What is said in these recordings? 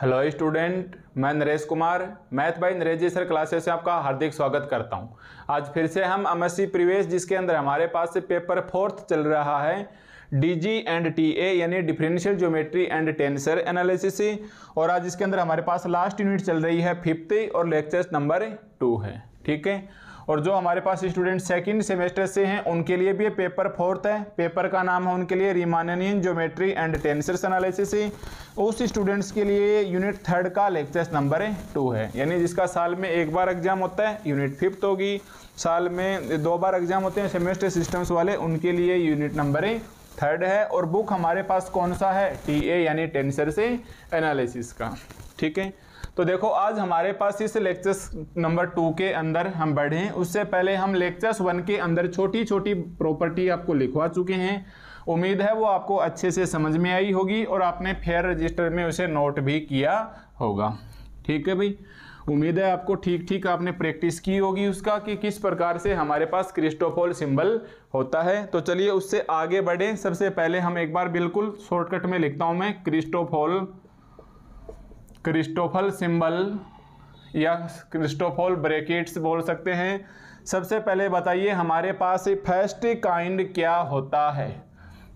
hello student मैं Naresh Kumar math by Naresh ji sir classes से आपका हार्दिक स्वागत करता हूं आज फिर से हम एम एस प्रवेश जिसके अंदर हमारे पास से पेपर फोर्थ चल रहा है D G and T A यानी differential geometry and tensor analysis और आज इसके अंदर हमारे पास लास्ट यूनिट चल रही है फिफ्थ और लेक्चर्स नंबर टू है ठीक है और जो हमारे पास स्टूडेंट सेकेंड सेमेस्टर से हैं उनके लिए भी पेपर फोर्थ है पेपर का नाम है उनके लिए Riemannian geometry and tensors analysis उस स्टूडेंट्स के लिए यूनिट थर्ड का लेक्चर नंबर टू है यानी जिसका साल में एक बार एग्जाम होता है यूनिट फिफ्थ होगी साल में दो बार एग्जाम होते हैं सेमेस्टर सिस्टम्स वाले उनके लिए यूनिट नंबर थर्ड है और बुक हमारे पास कौन सा है टी ए यानी टेंसर से एनालिसिस का ठीक है तो देखो आज हमारे पास इस लेक्चर्स नंबर टू के अंदर हम बढ़े उससे पहले हम लेक्चर्स वन के अंदर छोटी छोटी प्रॉपर्टी आपको लिखवा चुके हैं उम्मीद है वो आपको अच्छे से समझ में आई होगी और आपने फेयर रजिस्टर में उसे नोट भी किया होगा ठीक है भाई उम्मीद है आपको ठीक ठीक आपने प्रैक्टिस की होगी उसका कि किस प्रकार से हमारे पास क्रिस्टोफोल सिंबल होता है तो चलिए उससे आगे बढ़ें सबसे पहले हम एक बार बिल्कुल शॉर्टकट में लिखता हूं मैं क्रिस्टोफोल क्रिस्टोफल सिंबल या क्रिस्टोफल ब्रेकेट्स बोल सकते हैं सबसे पहले बताइए हमारे पास फर्स्ट काइंड क्या होता है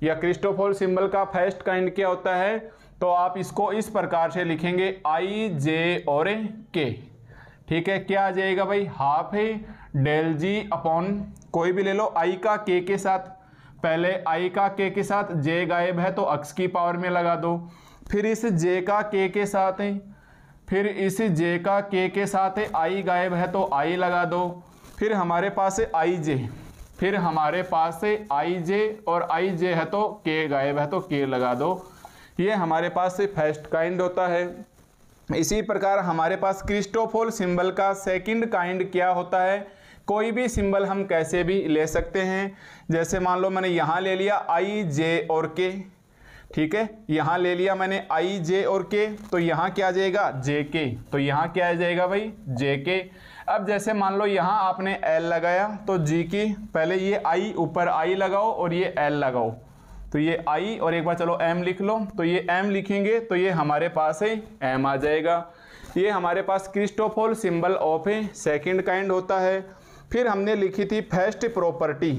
या क्रिस्टोफल सिंबल का फर्स्ट काइंड क्या होता है तो आप इसको इस प्रकार से लिखेंगे आई जे और के ठीक है क्या आ जाएगा भाई हाफ है डेल जी अपॉन कोई भी ले लो आई का के के साथ पहले आई का के के साथ जे गायब है तो अक्स की पावर में लगा दो फिर इस जे का के के साथ है फिर इस जे का के के साथ है आई गायब है तो आई लगा दो फिर हमारे पास है आई जे फिर हमारे पास है आई जे और आई जे है तो के गायब है तो के लगा दो ये हमारे पास से फर्स्ट काइंड होता है इसी प्रकार हमारे पास क्रिस्टोफोल सिंबल का सेकंड काइंड क्या होता है कोई भी सिंबल हम कैसे भी ले सकते हैं जैसे मान लो मैंने यहाँ ले लिया आई जे और के ठीक है यहां ले लिया मैंने आई जे और के तो यहां क्या आ जाएगा जे के तो यहां क्या आ जाएगा भाई जे के अब जैसे मान लो यहाँ आपने एल लगाया तो जी की पहले ये आई ऊपर आई लगाओ और ये एल लगाओ तो ये आई और एक बार चलो एम लिख लो तो ये एम लिखेंगे तो ये हमारे पास है एम आ जाएगा ये हमारे पास क्रिस्टोफोल सिंबल ऑफ है सेकेंड काइंड होता है फिर हमने लिखी थी फर्स्ट प्रॉपर्टी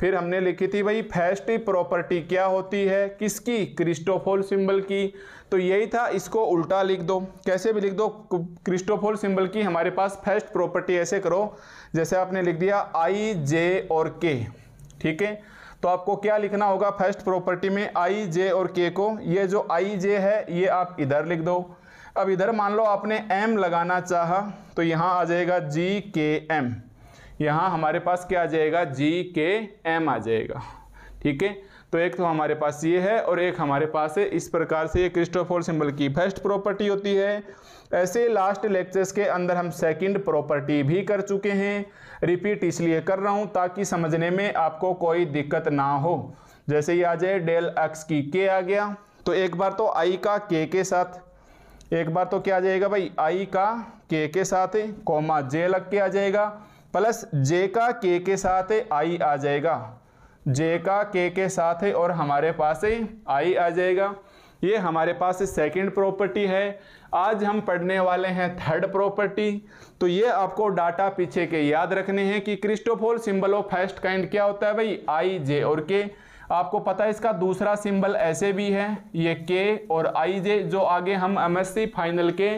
फिर हमने लिखी थी भाई फेस्टिव प्रॉपर्टी क्या होती है किसकी क्रिस्टोफोल सिंबल की तो यही था इसको उल्टा लिख दो कैसे भी लिख दो क्रिस्टोफोल सिंबल की हमारे पास फेस्ट प्रॉपर्टी ऐसे करो जैसे आपने लिख दिया आई जे और के ठीक है तो आपको क्या लिखना होगा फर्स्ट प्रॉपर्टी में आई जे और के को ये जो आई जे है ये आप इधर लिख दो अब इधर मान लो आपने एम लगाना चाहा तो यहाँ आ जाएगा जी के एम यहाँ हमारे पास क्या आ जाएगा जी के एम आ जाएगा ठीक है तो एक तो हमारे पास ये है और एक हमारे पास है इस प्रकार से ये क्रिस्टोफोर सिंबल की फर्स्ट प्रॉपर्टी होती है ऐसे लास्ट लेक्चर्स के अंदर हम सेकंड प्रॉपर्टी भी कर चुके हैं रिपीट इसलिए कर रहा हूँ ताकि समझने में आपको कोई दिक्कत ना हो जैसे ये आ जाए डेल एक्स की के आ गया तो एक बार तो आई का के के साथ एक बार तो क्या आ जाएगा भाई आई का के के साथ कॉमा जे लग के आ जाएगा प्लस जे का के के साथ आई आ जाएगा जे का के के साथ है और हमारे पास आई आ जाएगा ये हमारे पास सेकंड प्रॉपर्टी है आज हम पढ़ने वाले हैं थर्ड प्रॉपर्टी तो ये आपको डाटा पीछे के याद रखने हैं कि Christoffel symbol of first kind क्या होता है भाई आई जे और के आपको पता है इसका दूसरा सिंबल ऐसे भी है ये के और आई जे जो आगे हम सी फाइनल के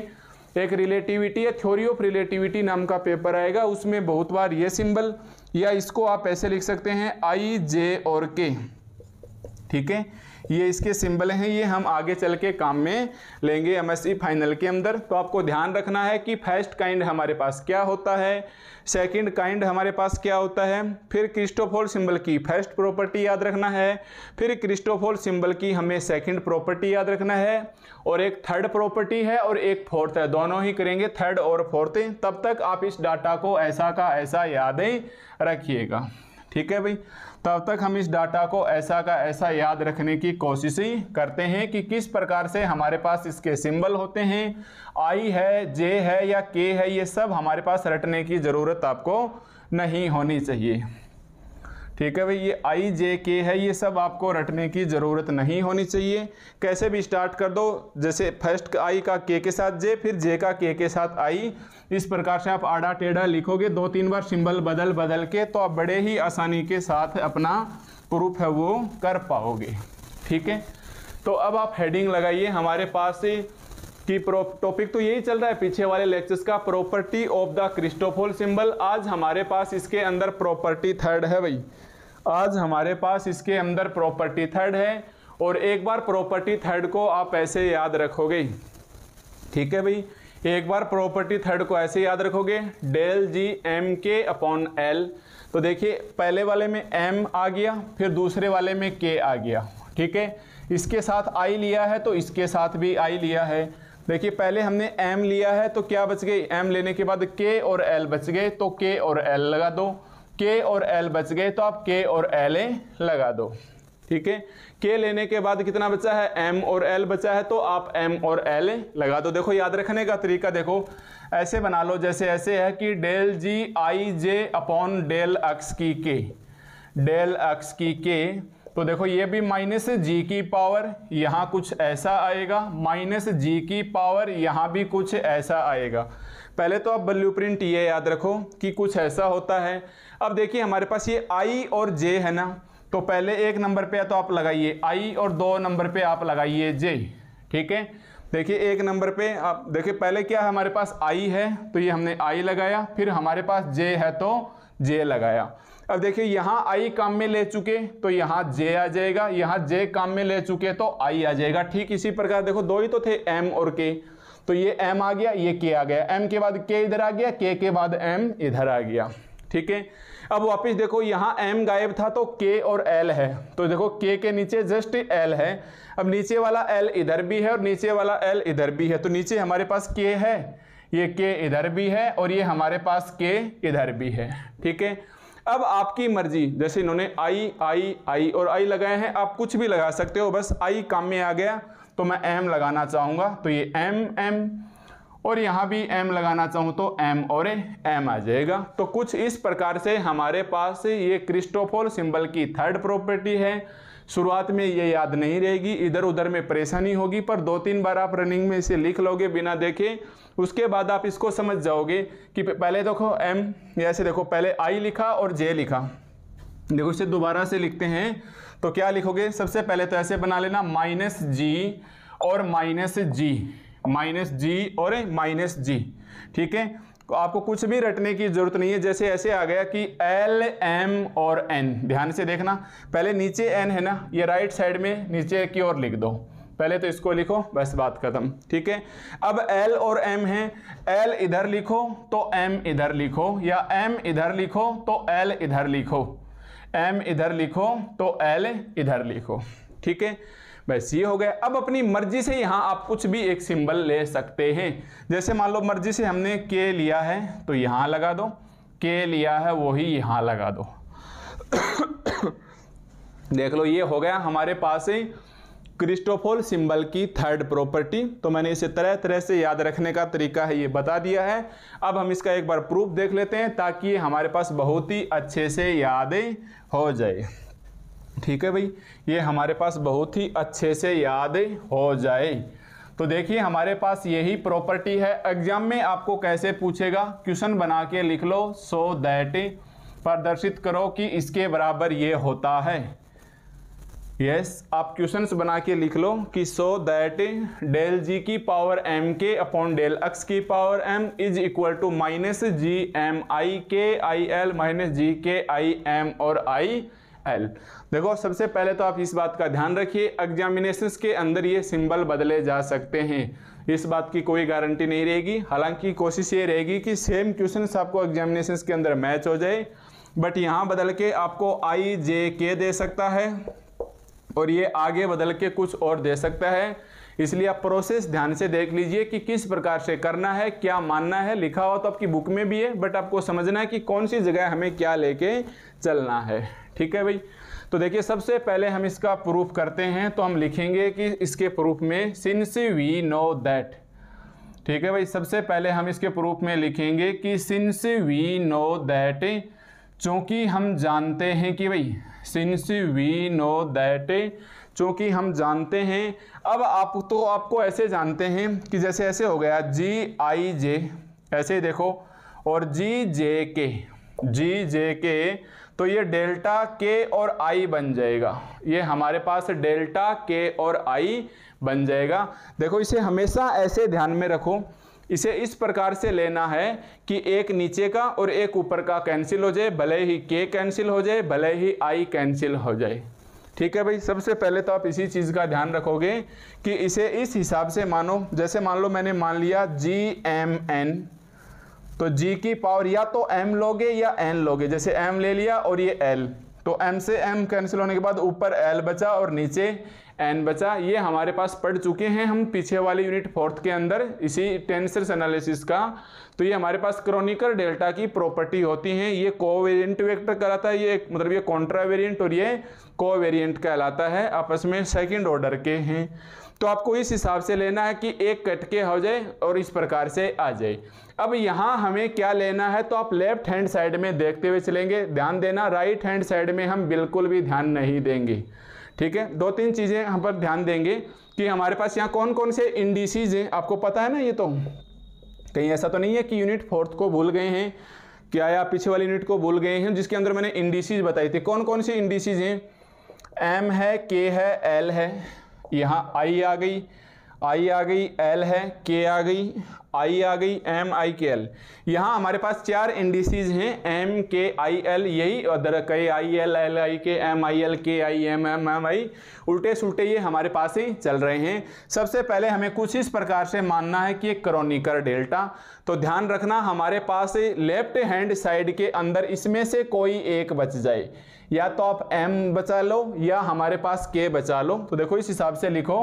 एक रिलेटिविटी या थ्योरी ऑफ रिलेटिविटी नाम का पेपर आएगा उसमें बहुत बार ये सिंबल या इसको आप ऐसे लिख सकते हैं आई जे और के ठीक है ये इसके सिंबल हैं ये हम आगे चल के काम में लेंगे एम e फाइनल के अंदर तो आपको ध्यान रखना है कि फर्स्ट काइंड हमारे पास क्या होता है सेकंड काइंड हमारे पास क्या होता है फिर क्रिस्टोफोल सिंबल की फर्स्ट प्रॉपर्टी याद रखना है फिर क्रिस्टोफोल सिंबल की हमें सेकंड प्रॉपर्टी याद रखना है और एक थर्ड प्रॉपर्टी है और एक फोर्थ है दोनों ही करेंगे थर्ड और फोर्थ तब तक आप इस डाटा को ऐसा का ऐसा यादें रखिएगा ठीक है भाई तब तक हम इस डाटा को ऐसा का ऐसा याद रखने की कोशिश ही करते हैं कि किस प्रकार से हमारे पास इसके सिंबल होते हैं आई है जे है या के है ये सब हमारे पास रटने की ज़रूरत आपको नहीं होनी चाहिए ठीक है भाई ये आई जे के है ये सब आपको रटने की ज़रूरत नहीं होनी चाहिए कैसे भी स्टार्ट कर दो जैसे फर्स्ट आई का के के साथ जे फिर जे का के के साथ आई इस प्रकार से आप आड़ा टेढ़ा लिखोगे दो तीन बार सिंबल बदल बदल के तो आप बड़े ही आसानी के साथ अपना प्रूफ है वो कर पाओगे ठीक है तो अब आप हेडिंग लगाइए हमारे पास कि टॉपिक तो यही चल रहा है पीछे वाले लेक्चर्स का property of the Christoffel symbol आज हमारे पास इसके अंदर प्रॉपर्टी थर्ड है भाई आज हमारे पास इसके अंदर प्रॉपर्टी थर्ड है और एक बार प्रॉपर्टी थर्ड को आप ऐसे याद रखोगे ठीक है भाई एक बार प्रॉपर्टी थर्ड को ऐसे याद रखोगे डेल जी एम के अपॉन एल तो देखिए पहले वाले में एम आ गया फिर दूसरे वाले में के आ गया ठीक है इसके साथ आई लिया है तो इसके साथ भी आई लिया है देखिए पहले हमने एम लिया है तो क्या बच गई एम लेने के बाद के और एल बच गए तो के और एल लगा दो के और एल बच गए तो आप के और एल लगा दो ठीक है के लेने के बाद कितना बचा है एम और एल बचा है तो आप एम और एल लगा दो देखो याद रखने का तरीका देखो ऐसे बना लो जैसे ऐसे है कि डेल जी आई जे अपॉन डेल एक्स की के डेल एक्स की के तो देखो ये भी माइनस जी की पावर यहाँ कुछ ऐसा आएगा माइनस जी की पावर यहाँ भी कुछ ऐसा आएगा पहले तो आप ब्लू प्रिंट ये याद रखो कि कुछ ऐसा होता है अब देखिए हमारे पास ये आई और जे है ना तो पहले एक नंबर पे है तो आप लगाइए आई और दो नंबर पे आप लगाइए जे ठीक है देखिए एक नंबर पे आप देखिए पहले क्या है हमारे पास आई है तो ये हमने आई लगाया फिर हमारे पास जे है तो जे लगाया अब देखिए यहाँ आई काम में ले चुके तो यहाँ जे आ जाएगा यहाँ जे काम में ले चुके तो आई आ जाएगा ठीक इसी प्रकार देखो दो ही तो थे एम और के तो ये एम आ गया ये के आ गया एम के बाद के इधर आ गया के के बाद एम इधर आ गया ठीक है अब वापस देखो यहाँ m गायब था तो k और l है तो देखो k के नीचे जस्ट l है अब नीचे वाला l इधर भी है और नीचे वाला l इधर भी है तो नीचे हमारे पास k है ये k इधर भी है और ये हमारे पास k इधर भी है ठीक है अब आपकी मर्जी जैसे इन्होंने आई आई आई और आई लगाए हैं आप कुछ भी लगा सकते हो बस आई काम में आ गया तो मैं एम लगाना चाहूँगा तो ये एम एम और यहाँ भी एम लगाना चाहूँ तो एम और एम आ जाएगा तो कुछ इस प्रकार से हमारे पास ये क्रिस्टोफोल सिंबल की थर्ड प्रॉपर्टी है शुरुआत में ये याद नहीं रहेगी इधर उधर में परेशानी होगी पर दो तीन बार आप रनिंग में इसे लिख लोगे बिना देखे उसके बाद आप इसको समझ जाओगे कि पहले देखो एम ऐसे देखो पहले आई लिखा और जे लिखा देखो इसे दोबारा से लिखते हैं तो क्या लिखोगे सबसे पहले तो ऐसे बना लेना माइनस जी और माइनस जी माइनस जी और माइनस जी ठीक है तो आपको कुछ भी रटने की जरूरत नहीं है जैसे ऐसे आ गया कि एल एम और एन ध्यान से देखना पहले नीचे एन है ना ये राइट साइड में नीचे की ओर लिख दो पहले तो इसको लिखो बस बात खत्म ठीक है अब L और M है L इधर लिखो तो M इधर लिखो या M इधर लिखो तो L इधर लिखो M इधर लिखो तो L इधर लिखो ठीक है बस ये हो गया अब अपनी मर्जी से यहाँ आप कुछ भी एक सिंबल ले सकते हैं जैसे मान लो मर्जी से हमने के लिया है तो यहाँ लगा दो के लिया है वही यहाँ लगा दो देख लो ये हो गया हमारे पास ही क्रिस्टोफोल सिंबल की थर्ड प्रॉपर्टी तो मैंने इसे तरह तरह से याद रखने का तरीका है ये बता दिया है अब हम इसका एक बार प्रूफ देख लेते हैं ताकि हमारे पास बहुत ही अच्छे से याद हो जाए ठीक है भाई ये हमारे पास बहुत ही अच्छे से याद हो जाए तो देखिए हमारे पास यही प्रॉपर्टी है एग्जाम में आपको कैसे पूछेगा क्वेश्चन बना के लिख लो सो दैट प्रदर्शित करो कि इसके बराबर ये होता है यस yes, आप क्वेश्चंस बना के लिख लो कि सो दैट डेल जी की पावर एम के अपॉन डेल एक्स की power m is equal to minus g m i k i L minus जी के आई एम और आई एल देखो सबसे पहले तो आप इस बात का ध्यान रखिए एग्जामिनेशन के अंदर ये सिंबल बदले जा सकते हैं इस बात की कोई गारंटी नहीं रहेगी हालांकि कोशिश ये रहेगी कि सेम क्वेश्चन आपको एग्जामिनेशन के अंदर मैच हो जाए बट यहाँ बदल के आपको आई जे के दे सकता है और ये आगे बदल के कुछ और दे सकता है इसलिए आप प्रोसेस ध्यान से देख लीजिए कि किस प्रकार से करना है क्या मानना है लिखा हुआ तो आपकी बुक में भी है बट आपको समझना है कि कौन सी जगह हमें क्या लेके चलना है ठीक है भाई तो देखिए सबसे पहले हम इसका प्रूफ करते हैं तो हम लिखेंगे कि इसके प्रूफ में सिंस वी नो दैट ठीक है भाई सबसे पहले हम इसके प्रूफ में लिखेंगे कि सिंस वी नो दैट चूँकि हम जानते हैं कि भाई सिंस वी नो दैट चूँकि हम जानते हैं अब आप तो आपको ऐसे जानते हैं कि जैसे ऐसे हो गया जी आई जे ऐसे देखो और जी जे के जी जे के तो ये डेल्टा के और आई बन जाएगा ये हमारे पास डेल्टा के और आई बन जाएगा देखो इसे हमेशा ऐसे ध्यान में रखो इसे इस प्रकार से लेना है कि एक नीचे का और एक ऊपर का कैंसिल हो जाए भले ही के कैंसिल हो जाए भले ही आई कैंसिल हो जाए ठीक है भाई सबसे पहले तो आप इसी चीज़ का ध्यान रखोगे कि इसे इस हिसाब से मानो जैसे मान लो मैंने मान लिया जी एम एन तो जी की पावर या तो एम लोगे या एन लोगे जैसे एम ले लिया और ये एल तो एम से एम कैंसिल होने के बाद ऊपर एल बचा और नीचे एन बचा ये हमारे पास पढ़ चुके हैं हम पीछे वाले यूनिट फोर्थ के अंदर इसी टेंसर्स एनालिसिस का तो ये हमारे पास क्रोनिकल डेल्टा की प्रॉपर्टी होती है ये कोवेरियंट वेक्टर कहलाता है ये मतलब ये कॉन्ट्रावेरियंट और ये कोवेरियंट कहलाता है आपस में सेकेंड ऑर्डर के हैं तो आपको इस हिसाब से लेना है कि एक कट के हो जाए और इस प्रकार से आ जाए अब यहाँ हमें क्या लेना है तो आप लेफ्ट हैंड साइड में देखते हुए चलेंगे ध्यान देना राइट हैंड साइड में हम बिल्कुल भी ध्यान नहीं देंगे ठीक है दो तीन चीज़ें हम पर ध्यान देंगे कि हमारे पास यहाँ कौन कौन से इंडिसीज हैं आपको पता है ना ये तो कहीं ऐसा तो नहीं है कि यूनिट फोर्थ को भूल गए हैं क्या या पीछे वाली यूनिट को भूल गए हैं जिसके अंदर मैंने इंडिसीज बताई थी कौन कौन सी इंडिसीज हैं एम है के है एल है यहाँ आई आ गई आई आ गई एल है के आ गई आई आ गई एम आई के एल यहाँ हमारे पास चार इंडिसीज हैं एम के आई एल यही और के आई एल एल आई के M i l k i m m m i उल्टे सुलटे ये हमारे पास ही चल रहे हैं सबसे पहले हमें कुछ इस प्रकार से मानना है कि क्रोनिकर डेल्टा तो ध्यान रखना हमारे पास लेफ्ट हैंड साइड के अंदर इसमें से कोई एक बच जाए या तो आप एम बचा लो या हमारे पास के बचा लो तो देखो इस हिसाब से लिखो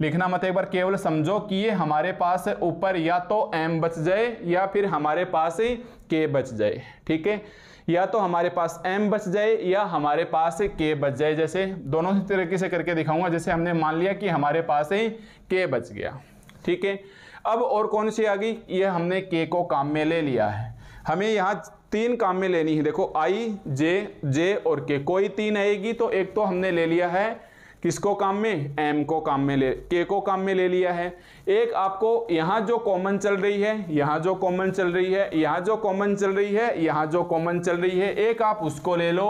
लिखना मत एक बार केवल समझो कि ये हमारे पास ऊपर या तो एम बच जाए या फिर हमारे पास के बच जाए ठीक है या तो हमारे पास m बच जाए या हमारे पास k बच जाए जैसे दोनों तरीके से करके दिखाऊंगा जैसे हमने मान लिया कि हमारे पास ही k बच गया ठीक है अब और कौन सी आ गई ये हमने k को काम में ले लिया है हमें यहाँ तीन काम में लेनी है देखो आई जे जे और के कोई तीन आएगी तो एक तो हमने ले लिया है किसको काम में एम को काम में ले के को काम में ले लिया है एक आपको यहां जो कॉमन चल रही है यहां जो कॉमन चल रही है यहां जो कॉमन चल रही है यहां जो कॉमन चल रही है एक आप उसको ले लो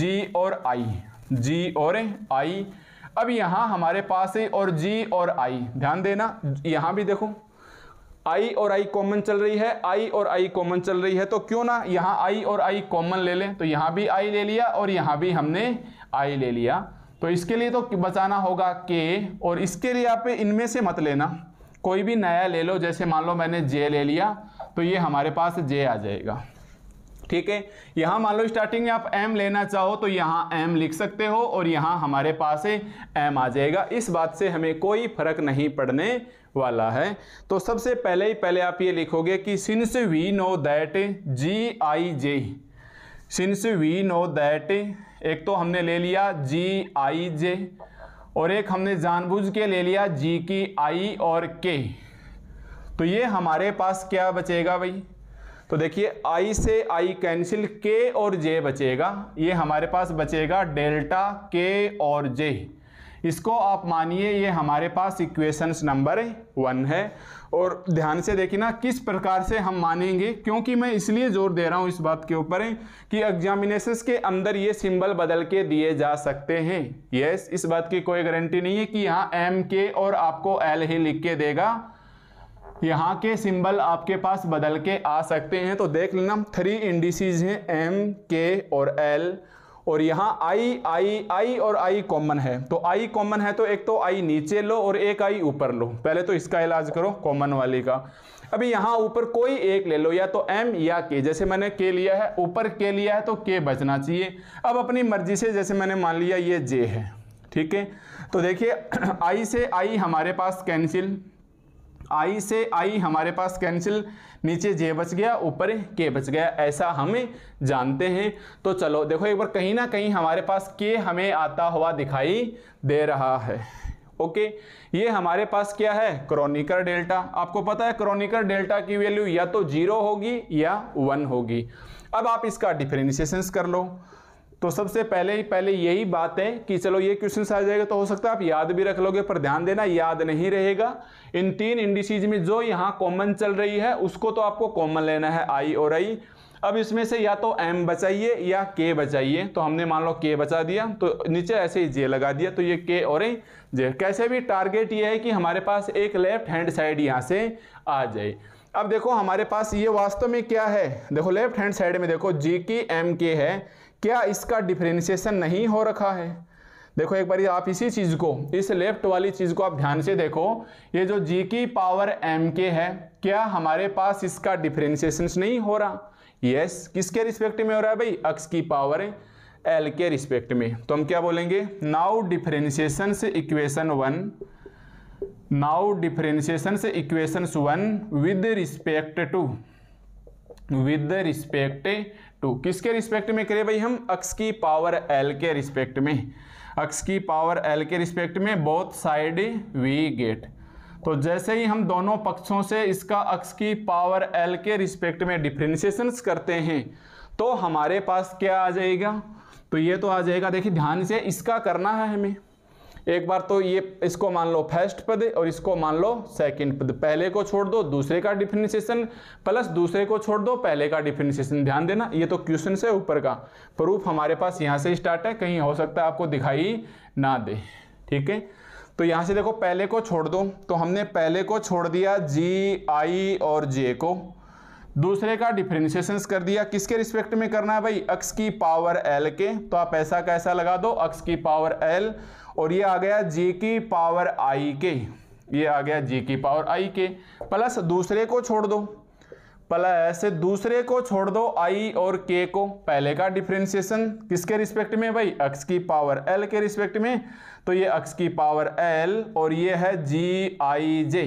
जी और आई जी और आई अब यहाँ हमारे पास है और जी और आई ध्यान देना यहां भी देखो आई और आई कॉमन चल रही है आई और आई कॉमन चल रही है तो क्यों ना यहाँ आई और आई कॉमन ले लें तो यहां भी आई ले लिया और यहां भी हमने आई ले लिया तो इसके लिए तो बचाना होगा के और इसके लिए आप इनमें से मत लेना कोई भी नया ले लो जैसे मान लो मैंने जे ले लिया तो ये हमारे पास जे आ जाएगा ठीक है यहाँ मान लो स्टार्टिंग में आप एम लेना चाहो तो यहाँ एम लिख सकते हो और यहाँ हमारे पास एम आ जाएगा इस बात से हमें कोई फर्क नहीं पड़ने वाला है तो सबसे पहले ही पहले आप ये लिखोगे कि since we know that g I j since we know that एक तो हमने ले लिया जी आई जे और एक हमने जानबूझ के ले लिया जी की आई और के तो ये हमारे पास क्या बचेगा भाई तो देखिए आई से आई कैंसिल के और जे बचेगा ये हमारे पास बचेगा डेल्टा के और जे इसको आप मानिए ये हमारे पास इक्वेशंस नंबर वन है और ध्यान से देखना किस प्रकार से हम मानेंगे क्योंकि मैं इसलिए जोर दे रहा हूँ इस बात के ऊपर कि एग्जामिनेशन के अंदर ये सिंबल बदल के दिए जा सकते हैं यस इस बात की कोई गारंटी नहीं है कि यहाँ एम के और आपको एल ही लिख के देगा यहाँ के सिंबल आपके पास बदल के आ सकते हैं तो देख लेना थ्री इंडिसीज हैं एम के और एल और यहां आई आई आई और आई कॉमन है तो आई कॉमन है तो एक तो आई नीचे लो और एक आई ऊपर लो पहले तो इसका इलाज करो कॉमन वाली का अभी यहां ऊपर कोई एक ले लो या तो एम या के जैसे मैंने के लिया है ऊपर के लिया है तो के बचना चाहिए अब अपनी मर्जी से जैसे मैंने मान लिया ये जे है ठीक है तो देखिए आई से आई हमारे पास कैंसिल आई से आई हमारे पास कैंसिल नीचे जे बच गया ऊपर के बच गया ऐसा हम जानते हैं तो चलो देखो एक बार कहीं ना कहीं हमारे पास के हमें आता हुआ दिखाई दे रहा है ओके ये हमारे पास क्या है क्रोनिकर डेल्टा आपको पता है क्रोनिकर डेल्टा की वैल्यू या तो जीरो होगी या वन होगी अब आप इसका डिफ्रेंसिएशन कर लो तो सबसे पहले ही पहले यही बात है कि चलो ये क्वेश्चन आ जाएगा तो हो सकता है आप याद भी रख लोगे पर ध्यान देना याद नहीं रहेगा इन तीन इंडिसीज में जो यहाँ कॉमन चल रही है उसको तो आपको कॉमन लेना है आई और आई अब इसमें से या तो एम बचाइए या के बचाइए तो हमने मान लो के बचा दिया तो नीचे ऐसे ही जे लगा दिया तो ये के और जे कैसे भी टारगेट ये है कि हमारे पास एक लेफ्ट हैंड साइड यहाँ से आ जाए अब देखो हमारे पास ये वास्तव में क्या है देखो लेफ्ट हैंड साइड में देखो जी की एम के है क्या इसका डिफ्रेंशिएशन नहीं हो रखा है देखो एक बार आप इसी चीज़ को इस लेफ्ट वाली चीज़ को आप ध्यान से देखो ये जो जी की पावर एम के है क्या हमारे पास इसका डिफ्रेंशिएशन नहीं हो रहा यस yes, किसके रिस्पेक्ट में हो रहा है भाई अक्स की पावर एल के रिस्पेक्ट में तो हम क्या बोलेंगे now differentiation equation one now differentiation equation one with respect to with respect to किसके रिस्पेक्ट में करें भाई हम अक्स की पावर एल के रिस्पेक्ट में अक्स की पावर एल के रिस्पेक्ट में बोथ साइड वी गेट तो जैसे ही हम दोनों पक्षों से इसका अक्स की पावर एल के रिस्पेक्ट में डिफ्रेंशिएशन करते हैं तो हमारे पास क्या आ जाएगा तो ये तो आ जाएगा देखिए ध्यान से इसका करना है हमें एक बार तो ये इसको मान लो फर्स्ट पद और इसको मान लो सेकंड पद पहले को छोड़ दो दूसरे का डिफिनिशिएशन प्लस दूसरे को छोड़ दो पहले का डिफिनिशिएशन ध्यान देना ये तो क्वेश्चन से ऊपर का प्रूफ हमारे पास यहाँ से स्टार्ट है कहीं हो सकता है आपको दिखाई ना दे ठीक है तो यहाँ से देखो पहले को छोड़ दो तो हमने पहले को छोड़ दिया जी आई और जे को दूसरे का डिफ्रेंशिएशन कर दिया किसके रिस्पेक्ट में करना है भाई अक्स की पावर एल के तो आप ऐसा कैसा लगा दो अक्स की पावर एल और ये आ गया जे की पावर आई के ये आ गया जे की पावर आई के प्लस दूसरे को छोड़ दो प्लस दूसरे को छोड़ दो आई और के को पहले का डिफ्रेंसिएशन किसके रिस्पेक्ट में भाई अक्स की पावर एल के रिस्पेक्ट में तो ये अक्स की पावर एल और ये है जी आई जे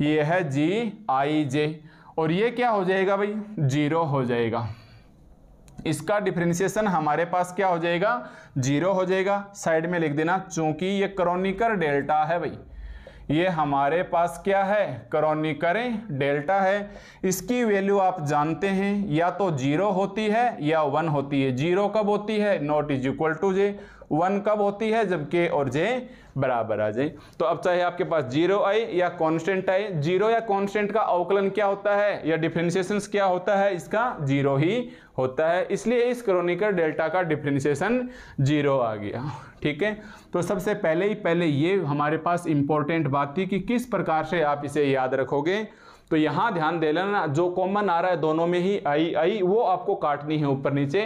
ये है जी आई जे और ये क्या हो जाएगा भाई जीरो हो जाएगा इसका डिफ्रेंसिएशन हमारे पास क्या हो जाएगा जीरो हो जाएगा साइड में लिख देना चूंकि ये क्रोनिकर डेल्टा है भाई ये हमारे पास क्या है क्रोनिकर डेल्टा है इसकी वैल्यू आप जानते हैं या तो जीरो होती है या वन होती है जीरो कब होती है not is equal to j one कब होती है जब के और जे बराबर आ जाए तो अब चाहे आपके पास जीरो आए या कांस्टेंट आए जीरो या कांस्टेंट का अवकलन क्या होता है या डिफ्रेंसिएशन क्या होता है इसका जीरो ही होता है इसलिए इस क्रोनिकर डेल्टा का डिफ्रेंशिएशन जीरो आ गया ठीक है तो सबसे पहले ही पहले ये हमारे पास इंपॉर्टेंट बात थी कि किस प्रकार से आप इसे याद रखोगे तो यहाँ ध्यान दे लेना जो कॉमन आ रहा है दोनों में ही आई आई वो आपको काटनी है ऊपर नीचे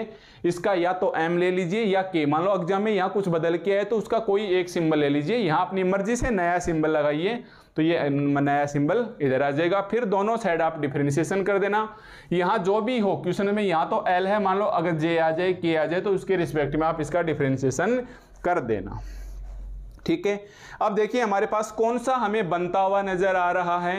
इसका या तो एम ले लीजिए या के मान लो एग्जाम में यहाँ कुछ बदल के आए तो उसका कोई एक सिंबल ले लीजिए यहाँ अपनी मर्जी से नया सिंबल लगाइए तो ये नया सिंबल इधर आ जाएगा फिर दोनों साइड आप डिफ्रेंसिएशन कर देना यहाँ जो भी हो क्वेश्चन में यहाँ तो एल है मान लो अगर जे आ जाए के आ जाए तो उसके रिस्पेक्ट में आप इसका डिफ्रेंसिएशन कर देना ठीक है अब देखिए हमारे पास कौन सा हमें बनता हुआ नज़र आ रहा है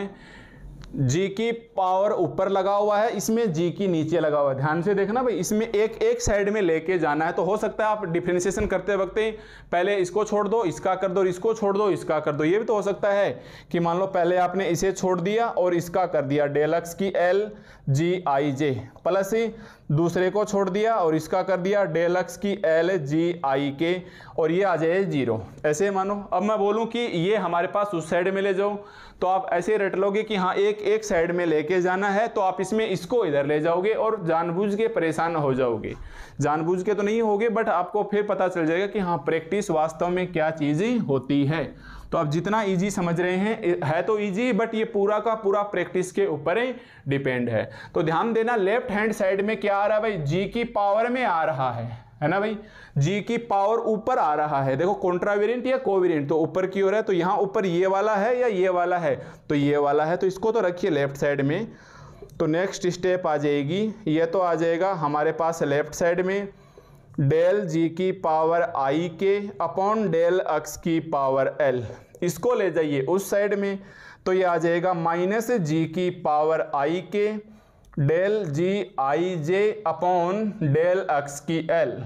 जी की पावर ऊपर लगा हुआ है इसमें जी की नीचे लगा हुआ है ध्यान से देखना भाई इसमें एक एक साइड में लेके जाना है तो हो सकता है आप डिफ्रेंसिएशन करते वक्त पहले इसको छोड़ दो इसका कर दो इसको छोड़ दो इसका कर दो ये भी तो हो सकता है कि मान लो पहले आपने इसे छोड़ दिया और इसका कर दिया डेलक्स की एल जी आई जे प्लस दूसरे को छोड़ दिया और इसका कर दिया डेलक्स की एल जी आई के और ये आ जाए जीरो ऐसे मानो अब मैं बोलूँ कि ये हमारे पास उस साइड में ले जाओ तो आप ऐसे रट लोगे कि हाँ एक एक साइड में लेके जाना है तो आप इसमें इसको इधर ले जाओगे और जानबूझ के परेशान हो जाओगे जानबूझ के तो नहीं होगे बट आपको फिर पता चल जाएगा कि हाँ प्रैक्टिस वास्तव में क्या चीज़ें होती है तो आप जितना ईजी समझ रहे हैं है तो ईजी बट ये पूरा का पूरा प्रैक्टिस के ऊपर ही डिपेंड है तो ध्यान देना लेफ्ट हैंड साइड में क्या आ रहा है भाई जी की पावर में आ रहा है है ना भाई जी की पावर ऊपर आ रहा है देखो कॉन्ट्रावेरियंट या कोवेरियंट तो ऊपर की ओर है तो यहाँ ऊपर ये वाला है या ये वाला है तो ये वाला है तो इसको तो रखिए लेफ्ट साइड में तो नेक्स्ट स्टेप आ जाएगी ये तो आ जाएगा हमारे पास लेफ्ट साइड में डेल जी की power i k upon del x की पावर एल इसको ले जाइए उस साइड में तो ये आ जाएगा माइनस जी की power i k del ji I J upon del x की एल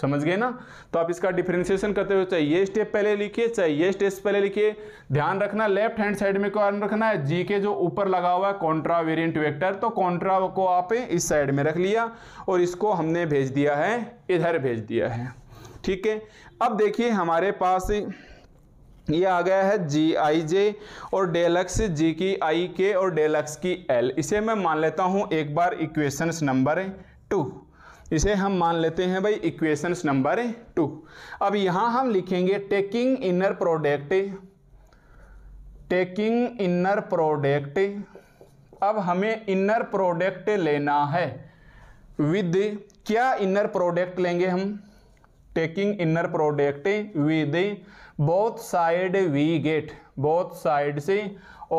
समझ गए ना तो आप इसका डिफ्रेंसिएशन करते हुए चाहे ये स्टेप पहले लिखिए चाहे ये स्टेप पहले लिखिए ध्यान रखना लेफ्ट हैंड साइड में क्या रखना है जी के जो ऊपर लगा हुआ है कॉन्ट्रा वेरियंट वेक्टर तो कॉन्ट्रा को आप इस साइड में रख लिया और इसको हमने भेज दिया है इधर भेज दिया है ठीक है अब देखिए हमारे पास ये आ गया है जी आई जे और डेलक्स जी की आई के और डेलक्स की एल इसे मैं मान लेता हूँ एक बार इक्वेशंस नंबर टू इसे हम मान लेते हैं भाई इक्वेशंस नंबर टू अब यहाँ हम लिखेंगे taking inner product taking inner product अब हमें इनर प्रोडक्ट लेना है विद क्या इनर प्रोडक्ट लेंगे हम taking inner product with both side we get both side से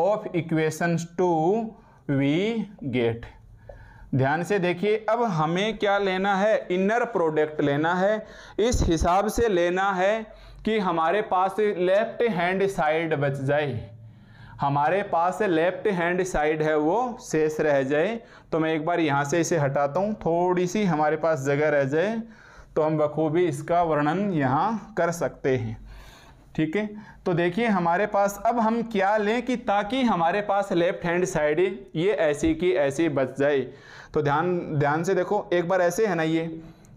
of equations two we get ध्यान से देखिए अब हमें क्या लेना है इनर प्रोडक्ट लेना है इस हिसाब से लेना है कि हमारे पास लेफ्ट हैंड साइड बच जाए हमारे पास लेफ्ट हैंड साइड है वो शेष रह जाए तो मैं एक बार यहाँ से इसे हटाता हूँ थोड़ी सी हमारे पास जगह रह जाए तो हम बखूबी इसका वर्णन यहाँ कर सकते हैं ठीक है तो देखिए हमारे पास अब हम क्या लें कि ताकि हमारे पास लेफ्ट हैंड साइड ये ऐसी की ऐसी बच जाए तो ध्यान ध्यान से देखो एक बार ऐसे है ना ये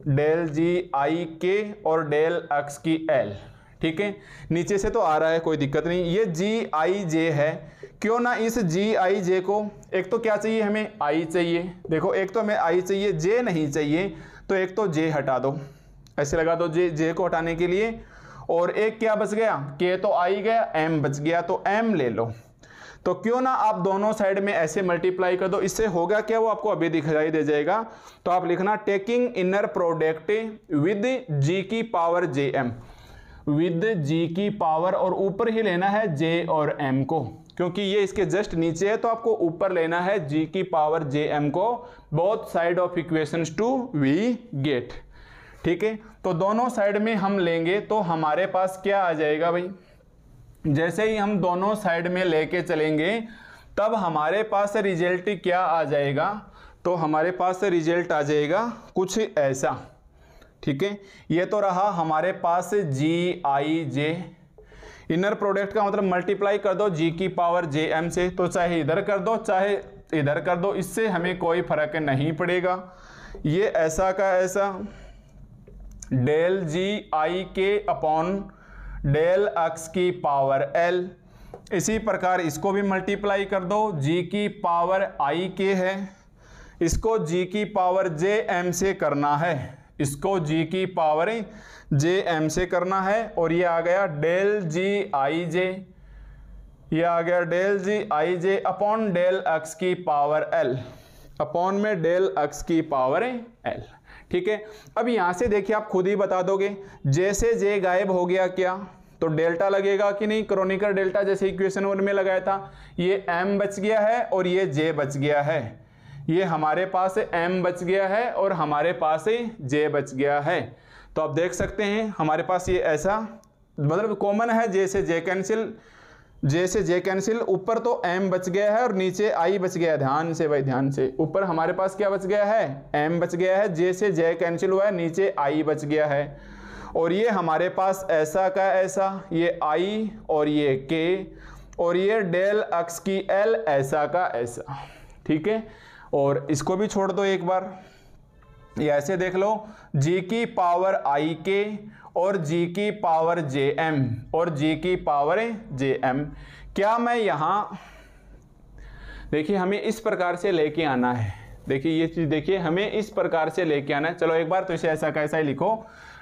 डेल जी आई के और डेल एक्स की एल ठीक है नीचे से तो आ रहा है कोई दिक्कत नहीं ये जी आई जे है क्यों ना इस जी आई जे को एक तो क्या चाहिए हमें आई चाहिए देखो एक तो हमें आई चाहिए जे नहीं चाहिए तो एक तो जे हटा दो ऐसे लगा दो जे जे को हटाने के लिए और एक क्या बच गया के तो आई गया एम बच गया तो एम ले लो तो क्यों ना आप दोनों साइड में ऐसे मल्टीप्लाई कर दो इससे होगा क्या वो आपको अभी दिखाई दे जाएगा तो आप लिखना taking inner product with g की power J m with g की पावर और ऊपर ही लेना है जे और एम को क्योंकि ये इसके जस्ट नीचे है तो आपको ऊपर लेना है जी की पावर जे एम को both side of equation to we get ठीक है तो दोनों साइड में हम लेंगे तो हमारे पास क्या आ जाएगा भाई जैसे ही हम दोनों साइड में लेके चलेंगे तब हमारे पास रिजल्ट क्या आ जाएगा तो हमारे पास रिजल्ट आ जाएगा कुछ ऐसा ठीक है ये तो रहा हमारे पास जी आई जे इनर प्रोडक्ट का मतलब मल्टीप्लाई कर दो जी की पावर जे एम से तो चाहे इधर कर दो चाहे इधर कर दो इससे हमें कोई फर्क नहीं पड़ेगा ये ऐसा का ऐसा del ji i k upon del x की पावर एल इसी प्रकार इसको भी मल्टीप्लाई कर दो जी की पावर आई के है इसको जी की पावर जे एम से करना है इसको जी की पावर जे एम से करना है और ये आ गया डेल जी आई जे ये आ गया डेल जी आई जे अपॉन डेल एक्स की पावर एल अपॉन में डेल एक्स की पावर एल ठीक है अब यहां से देखिए आप खुद ही बता दोगे जैसे जे गायब हो गया क्या तो डेल्टा लगेगा कि नहीं क्रोनिकर डेल्टा जैसे इक्वेशन वन में लगाया था ये एम बच गया है और ये जे बच गया है ये हमारे पास एम बच गया है और हमारे पास जे बच गया है तो आप देख सकते हैं हमारे पास ये ऐसा मतलब कॉमन है जैसे जे कैंसिल जे से जे कैंसिल ऊपर तो एम बच गया है और नीचे आई बच गया ध्यान से भाई ध्यान से ऊपर हमारे पास क्या बच गया है एम बच गया है जे से जे कैंसिल हुआ है नीचे आई बच गया है और ये हमारे पास ऐसा का ऐसा ये आई और ये के और ये डेल अक्स की एल ऐसा का ऐसा ठीक है और इसको भी छोड़ दो एक बार ये ऐसे देख लो जी की पावर आई के और जी की पावर जे एम और जी की पावर जे एम क्या मैं यहाँ देखिए हमें इस प्रकार से लेके आना है देखिए ये चीज़ देखिए हमें इस प्रकार से लेके आना है चलो एक बार तो इसे ऐसा कैसा ही लिखो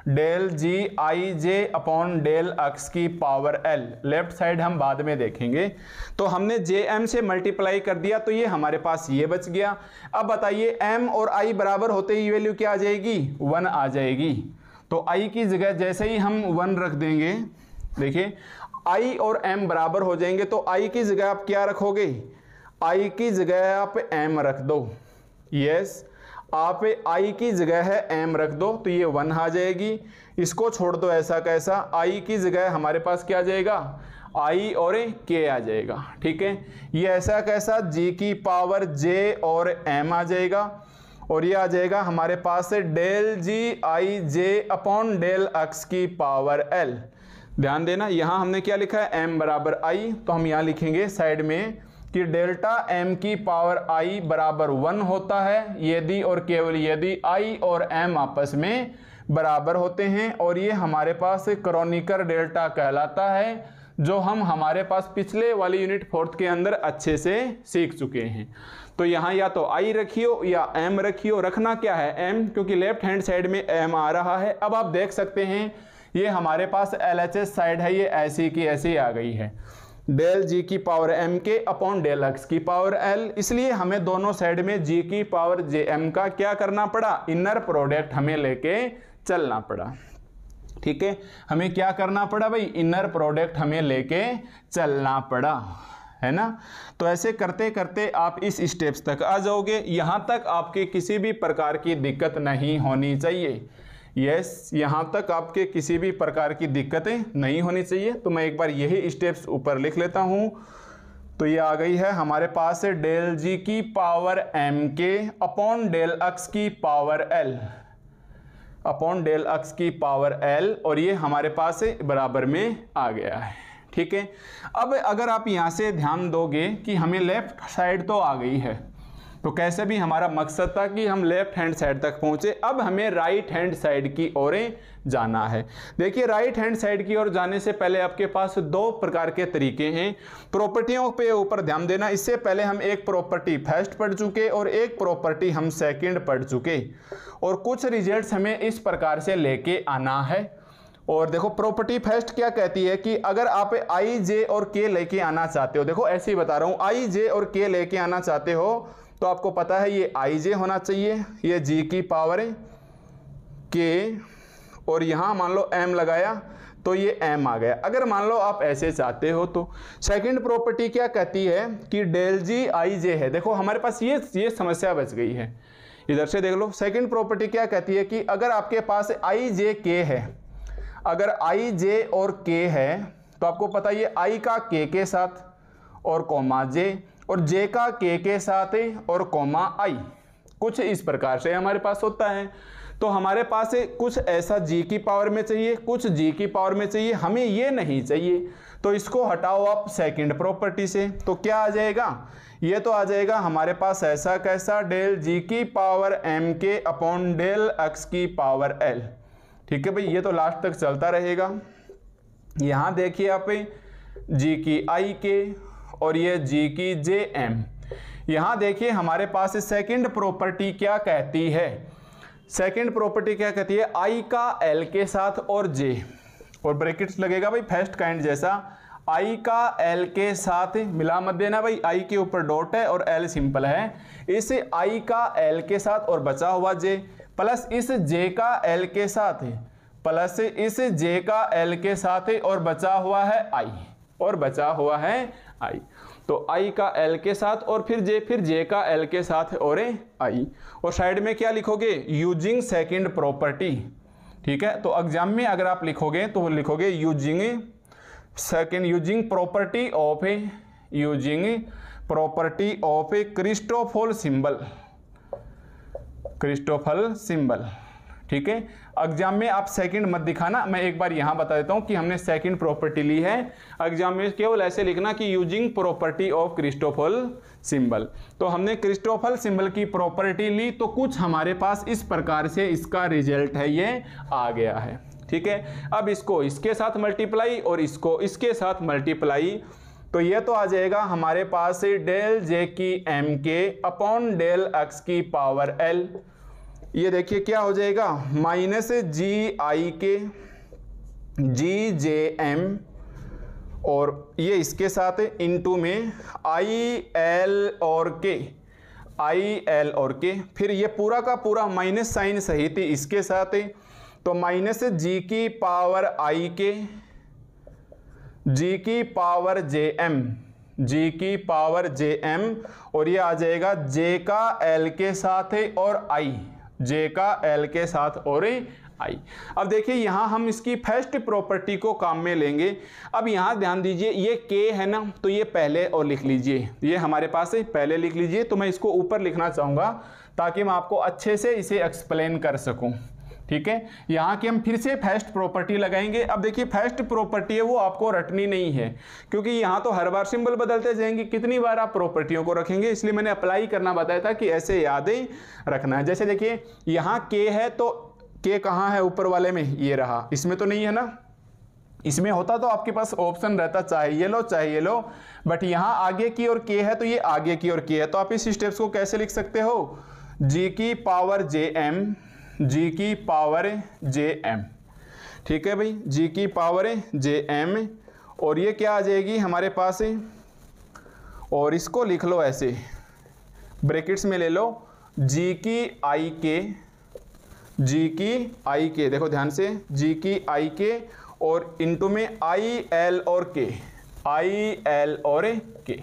डेल जी आई जे अपॉन डेल एक्स की पावर एल लेफ्ट साइड हम बाद में देखेंगे तो हमने जे एम से मल्टीप्लाई कर दिया तो ये हमारे पास ये बच गया अब बताइए एम और आई बराबर होते ही वैल्यू क्या आ जाएगी वन आ जाएगी तो आई की जगह जैसे ही हम वन रख देंगे देखिए आई और एम बराबर हो जाएंगे तो आई की जगह आप क्या रखोगे आई की जगह आप एम रख दो यस आप आई की जगह है एम रख दो तो ये वन आ जाएगी इसको छोड़ दो ऐसा कैसा आई की जगह हमारे पास क्या आ जाएगा आई और के आ जाएगा ठीक है ये ऐसा कैसा जी की पावर जे और एम आ जाएगा और ये आ जाएगा हमारे पास डेल जी आई जे अपॉन डेल एक्स की पावर एल ध्यान देना यहाँ हमने क्या लिखा है एम बराबर आई तो हम यहाँ लिखेंगे साइड में कि डेल्टा एम की पावर आई बराबर वन होता है यदि और केवल यदि आई और एम आपस में बराबर होते हैं और ये हमारे पास क्रोनिकर डेल्टा कहलाता है जो हम हमारे पास पिछले वाली यूनिट फोर्थ के अंदर अच्छे से सीख चुके हैं तो यहाँ या तो आई रखियो या एम रखियो रखना क्या है एम क्योंकि लेफ्ट हैंड साइड में एम आ रहा है अब आप देख सकते हैं ये हमारे पास एल एच एस साइड है ये ऐसी की ऐसी आ गई है डेल जी की पावर एम के अपॉन डेल एक्स की पावर एल इसलिए हमें दोनों साइड में जी की पावर जे एम का क्या करना पड़ा इनर प्रोडक्ट हमें लेके चलना पड़ा ठीक है हमें क्या करना पड़ा भाई इनर प्रोडक्ट हमें लेके चलना पड़ा है ना तो ऐसे करते करते आप इस स्टेप्स तक आ जाओगे यहाँ तक आपके किसी भी प्रकार की दिक्कत नहीं होनी चाहिए यस yes, यहाँ तक आपके किसी भी प्रकार की दिक्कतें नहीं होनी चाहिए तो मैं एक बार यही स्टेप्स ऊपर लिख लेता हूँ तो ये आ गई है हमारे पास डेल जी की पावर एम के अपॉन डेल अक्स की पावर एल अपॉन डेल अक्स की पावर एल और ये हमारे पास बराबर में आ गया है ठीक है अब अगर आप यहाँ से ध्यान दोगे कि हमें लेफ़्ट साइड तो आ गई है तो कैसे भी हमारा मकसद था कि हम लेफ्ट हैंड साइड तक पहुंचे अब हमें राइट हैंड साइड की ओर जाना है देखिए राइट हैंड साइड की ओर जाने से पहले आपके पास दो प्रकार के तरीके हैं प्रॉपर्टियों पे ऊपर ध्यान देना इससे पहले हम एक प्रॉपर्टी फर्स्ट पढ़ चुके और एक प्रॉपर्टी हम सेकंड पढ़ चुके और कुछ रिजल्ट्स हमें इस प्रकार से लेके आना है और देखो प्रॉपर्टी फेस्ट क्या कहती है कि अगर आप आई जे और के लेके आना चाहते हो देखो ऐसे ही बता रहा हूँ आई जे और के लेके आना चाहते हो तो आपको पता है ये आई जे होना चाहिए ये जी की पावर है के और यहाँ मान लो एम लगाया तो ये एम आ गया अगर मान लो आप ऐसे चाहते हो तो सेकंड प्रॉपर्टी क्या कहती है कि डेल जी आई जे है देखो हमारे पास ये ये समस्या बच गई है इधर से देख लो सेकंड प्रॉपर्टी क्या कहती है कि अगर आपके पास आई जे के है अगर आई जे और के है तो आपको पता ये आई का के के साथ और कौमा जे और जे का के के साथ और कॉमा आई कुछ इस प्रकार से हमारे पास होता है तो हमारे पास कुछ ऐसा जी की पावर में चाहिए कुछ जी की पावर में चाहिए हमें ये नहीं चाहिए तो इसको हटाओ आप सेकंड प्रॉपर्टी से तो क्या आ जाएगा ये तो आ जाएगा हमारे पास ऐसा कैसा डेल जी की पावर एम के अपॉन डेल एक्स की पावर एल ठीक है भाई ये तो लास्ट तक चलता रहेगा यहां देखिए आप जी की आई के और ये जी की जे एम यहां देखिए हमारे पास सेकंड प्रॉपर्टी क्या कहती है सेकंड प्रॉपर्टी क्या कहती है आई का एल के साथ और जे और ब्रैकेट्स लगेगा भाई फर्स्ट काइंड जैसा आई का एल के साथ मिला मत देना भाई आई के ऊपर डॉट है और एल सिंपल है इस आई का एल के साथ और बचा हुआ जे प्लस इस जे का एल के साथ है प्लस इस जे का एल के साथ है और बचा हुआ है आई और बचा हुआ है आई तो आई का एल के साथ और फिर जे फिर जे का एल के साथ और आई और साइड में क्या लिखोगे यूजिंग सेकंड प्रॉपर्टी ठीक है तो एग्जाम में अगर आप लिखोगे तो लिखोगे using second using property of a using property of a Christoffel symbol Christoffel symbol ठीक है एग्जाम में आप सेकंड मत दिखाना मैं एक बार यहां बता देता हूं कि हमने सेकंड प्रॉपर्टी ली है एग्जाम में केवल ऐसे लिखना कि using property of Christoffel symbol तो हमने क्रिस्टोफल सिंबल की प्रॉपर्टी ली तो कुछ हमारे पास इस प्रकार से इसका रिजल्ट है ये आ गया है ठीक है अब इसको इसके साथ मल्टीप्लाई और इसको इसके साथ मल्टीप्लाई तो ये तो आ जाएगा हमारे पास डेल जे की एम के अपॉन डेल एक्स की पावर एल ये देखिए क्या हो जाएगा माइनस जी आई के जी जे एम और ये इसके साथ इनटू में आई एल और के आई एल और के फिर ये पूरा का पूरा माइनस साइन सही थी इसके साथ तो माइनस जी की पावर आई के जी की पावर जे एम जी की पावर जे एम और ये आ जाएगा जे का एल के साथ है और आई जे का एल के साथ और आई अब देखिए यहाँ हम इसकी फर्स्ट प्रॉपर्टी को काम में लेंगे अब यहाँ ध्यान दीजिए ये के है ना तो ये पहले और लिख लीजिए ये हमारे पास है पहले लिख लीजिए तो मैं इसको ऊपर लिखना चाहूँगा ताकि मैं आपको अच्छे से इसे एक्सप्लेन कर सकूँ ठीक है यहाँ की हम फिर से फर्स्ट प्रॉपर्टी लगाएंगे अब देखिए फर्स्ट प्रॉपर्टी है वो आपको रटनी नहीं है क्योंकि यहाँ तो हर बार सिंबल बदलते जाएंगे कितनी बार आप प्रॉपर्टियों को रखेंगे इसलिए मैंने अप्लाई करना बताया था कि ऐसे यादें रखना है जैसे देखिए यहाँ के है तो के कहाँ है ऊपर वाले में ये रहा इसमें तो नहीं है ना इसमें होता तो आपके पास ऑप्शन रहता चाहे ये लो चाहे ये लो बट यहाँ आगे की और के है तो ये आगे की और के है तो आप इस स्टेप्स को कैसे लिख सकते हो जी की पावर जे एम जी की पावर जे एम ठीक है भाई जी की पावर जे एम और ये क्या आ जाएगी हमारे पास और इसको लिख लो ऐसे ब्रैकेट्स में ले लो जी की आई के जी की आई के देखो ध्यान से जी की आई के और इंटू में आई एल और के आई एल और के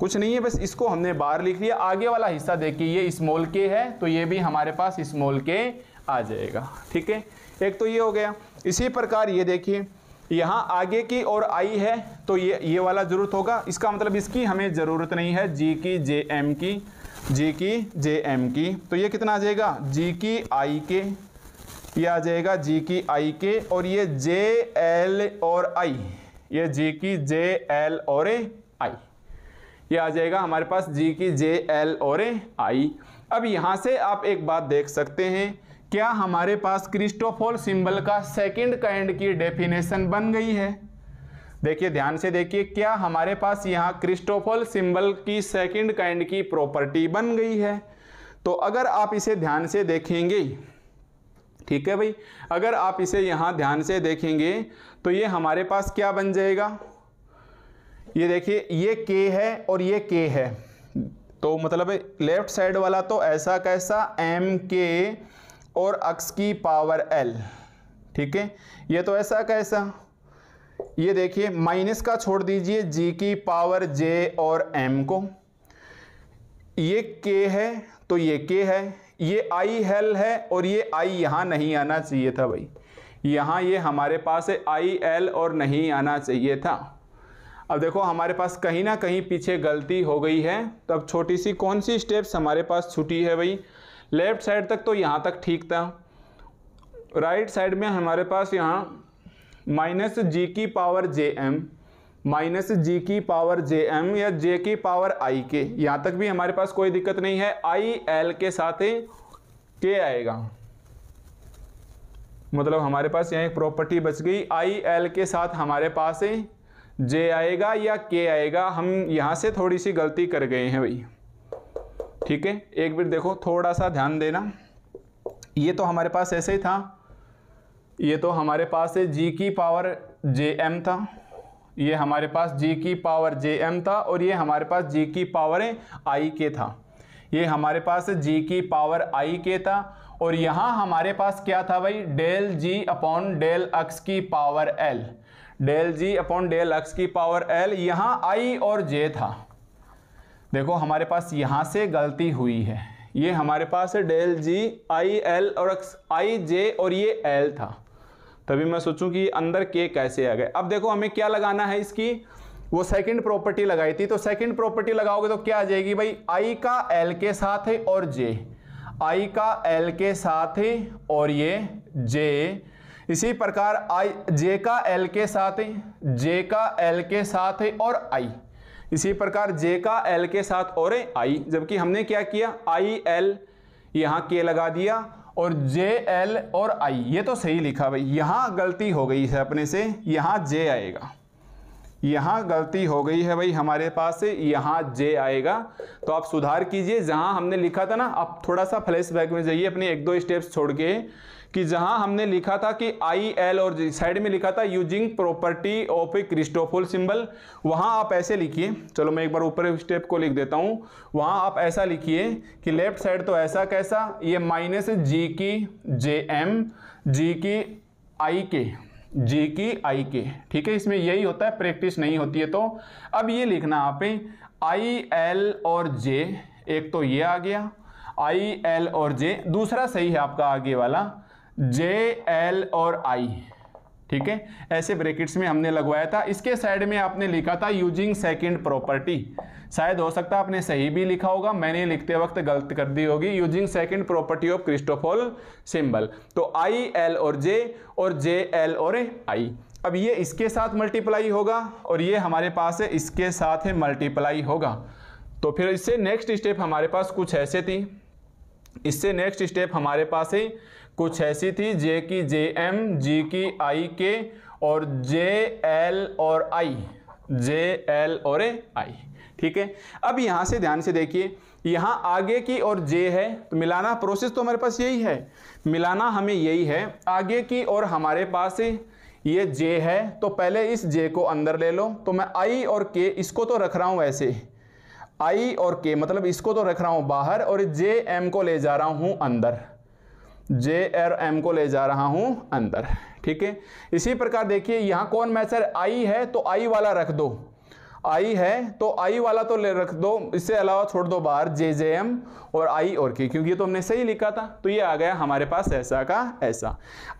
कुछ नहीं है बस इसको हमने बाहर लिख लिया आगे वाला हिस्सा देखिए ये स्मॉल के है तो ये भी हमारे पास स्मॉल के आ जाएगा ठीक है एक तो ये हो गया इसी प्रकार ये देखिए यहाँ आगे की और आई है तो ये ये वाला ज़रूरत होगा इसका मतलब इसकी हमें ज़रूरत नहीं है जी की जे एम की जी की जे एम की तो ये कितना आ जाएगा जी की आई के ये आ जाएगा जी की आई के और ये जे एल और आई ये जी की जे एल और आई ये आ जाएगा हमारे पास जी की जे एल और आई अब यहाँ से आप एक बात देख सकते हैं क्या हमारे पास क्रिस्टोफोल सिंबल का सेकंड काइंड की डेफिनेशन बन गई है देखिए ध्यान से देखिए क्या हमारे पास यहाँ क्रिस्टोफोल सिंबल की सेकंड काइंड की प्रॉपर्टी बन गई है तो अगर आप इसे ध्यान से देखेंगे ठीक है भाई अगर आप इसे यहाँ ध्यान से देखेंगे तो ये हमारे पास क्या बन जाएगा ये देखिए ये के है और ये के है तो मतलब लेफ्ट साइड वाला तो ऐसा कैसा एम के और अक्स की पावर एल ठीक है ये तो ऐसा कैसा ये देखिए माइनस का छोड़ दीजिए जी की पावर जे और एम को ये के है तो ये के है ये आई हेल है और ये आई यहाँ नहीं आना चाहिए था भाई यहाँ ये हमारे पास है आई एल और नहीं आना चाहिए था अब देखो हमारे पास कहीं ना कहीं पीछे गलती हो गई है तो अब छोटी सी कौन सी स्टेप्स हमारे पास छुटी है भाई लेफ्ट साइड तक तो यहाँ तक ठीक था राइट साइड में हमारे पास यहाँ माइनस जी की पावर जे एम माइनस जी की पावर जे एम या जे की पावर आई के यहाँ तक भी हमारे पास कोई दिक्कत नहीं है आई एल के साथ ही के आएगा मतलब हमारे पास यहाँ एक प्रॉपर्टी बच गई आई एल के साथ हमारे पास जे आएगा या के आएगा हम यहाँ से थोड़ी सी गलती कर गए हैं भाई ठीक है एक बार देखो थोड़ा सा ध्यान देना ये तो हमारे पास ऐसे ही था ये तो हमारे पास है जी की पावर जे एम था ये हमारे पास जी की पावर जे एम था और ये हमारे पास जी की पावर आई के था ये हमारे पास जी की पावर आई के था और यहाँ हमारे पास क्या था भाई डेल जी अपॉन डेल एक्स की पावर एल डेल जी अपॉन डेल एक्स की पावर एल यहां आई और जे था देखो हमारे पास यहां से गलती हुई है ये हमारे पास है डेल जी आई एल और एक्स आई जे और ये एल था तभी मैं सोचूं कि अंदर के कैसे आ गए अब देखो हमें क्या लगाना है इसकी वो सेकंड प्रॉपर्टी लगाई थी तो सेकंड प्रॉपर्टी लगाओगे तो क्या आ जाएगी भाई आई का एल के साथ है और जे आई का एल के साथ है और ये जे इसी प्रकार आई जे का एल के साथ है जे का एल के साथ है और आई इसी प्रकार जे का एल के साथ और है आई जबकि हमने क्या किया आई एल यहाँ के लगा दिया और जे एल और आई ये तो सही लिखा भाई यहाँ गलती हो गई है अपने से यहाँ जे आएगा यहाँ गलती हो गई है भाई हमारे पास से यहाँ जे आएगा तो आप सुधार कीजिए जहाँ हमने लिखा था ना आप थोड़ा सा फ्लैश बैक में जाइए अपने एक दो स्टेप्स छोड़ के कि जहां हमने लिखा था कि आई एल और साइड में लिखा था using property of a Christoffel symbol वहां आप ऐसे लिखिए चलो मैं एक बार ऊपर स्टेप को लिख देता हूं वहां आप ऐसा लिखिए कि लेफ्ट साइड तो ऐसा कैसा ये माइनस जी की जे एम जी की आई के जी की आई के ठीक है इसमें यही होता है प्रैक्टिस नहीं होती है तो अब ये लिखना आप आई एल और जे एक तो ये आ गया आई एल और जे दूसरा सही है आपका आगे वाला जे एल और आई ठीक है ऐसे ब्रैकेट्स में हमने लगवाया था इसके साइड में आपने लिखा था यूजिंग सेकंड प्रॉपर्टी शायद हो सकता है आपने सही भी लिखा होगा मैंने लिखते वक्त गलत कर दी होगी using second property of Christoffel symbol तो आई एल और जे और जे एल और आई अब ये इसके साथ मल्टीप्लाई होगा और ये हमारे पास है इसके साथ है मल्टीप्लाई होगा तो फिर इससे नेक्स्ट स्टेप हमारे पास कुछ ऐसे थी इससे नेक्स्ट स्टेप हमारे पास है कुछ ऐसी थी जे की जे एम जी की आई के और जे एल और आई जे एल और ए आई ठीक है अब यहाँ से ध्यान से देखिए यहाँ आगे की और जे है तो मिलाना प्रोसेस तो हमारे पास यही है मिलाना हमें यही है आगे की और हमारे पास ये जे है तो पहले इस जे को अंदर ले लो तो मैं आई और के इसको तो रख रहा हूँ ऐसे आई और के मतलब इसको तो रख रहा हूं बाहर और जे एम को ले जा रहा हूं अंदर जे और एम को ले जा रहा हूं अंदर ठीक है इसी प्रकार देखिए यहां कौन मैचर आई है तो आई वाला रख दो आई है तो आई वाला तो ले रख दो इससे अलावा छोड़ दो बाहर जे जे एम और आई और के क्योंकि ये तो हमने सही लिखा था तो ये आ गया हमारे पास ऐसा का ऐसा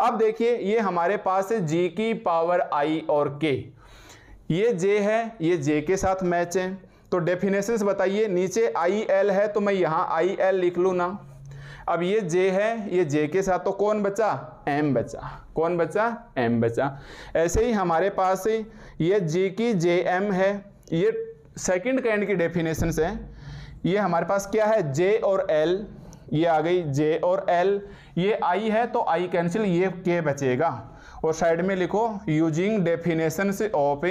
अब देखिए ये हमारे पास है जी की पावर आई और के ये जे है ये जे के साथ मैच है तो डेफिनेशन बताइए नीचे आई एल है तो मैं यहाँ आई एल लिख लूँ ना अब ये जे है ये जे के साथ तो कौन बचा एम बचा कौन बचा एम बचा ऐसे ही हमारे पास ये जे की जे एम है ये सेकंड कैंड की डेफिनेशन है ये हमारे पास क्या है जे और एल ये आ गई जे और एल ये आई है तो आई कैंसिल ये के बचेगा और साइड में लिखो यूजिंग डेफिनेशन ऑफ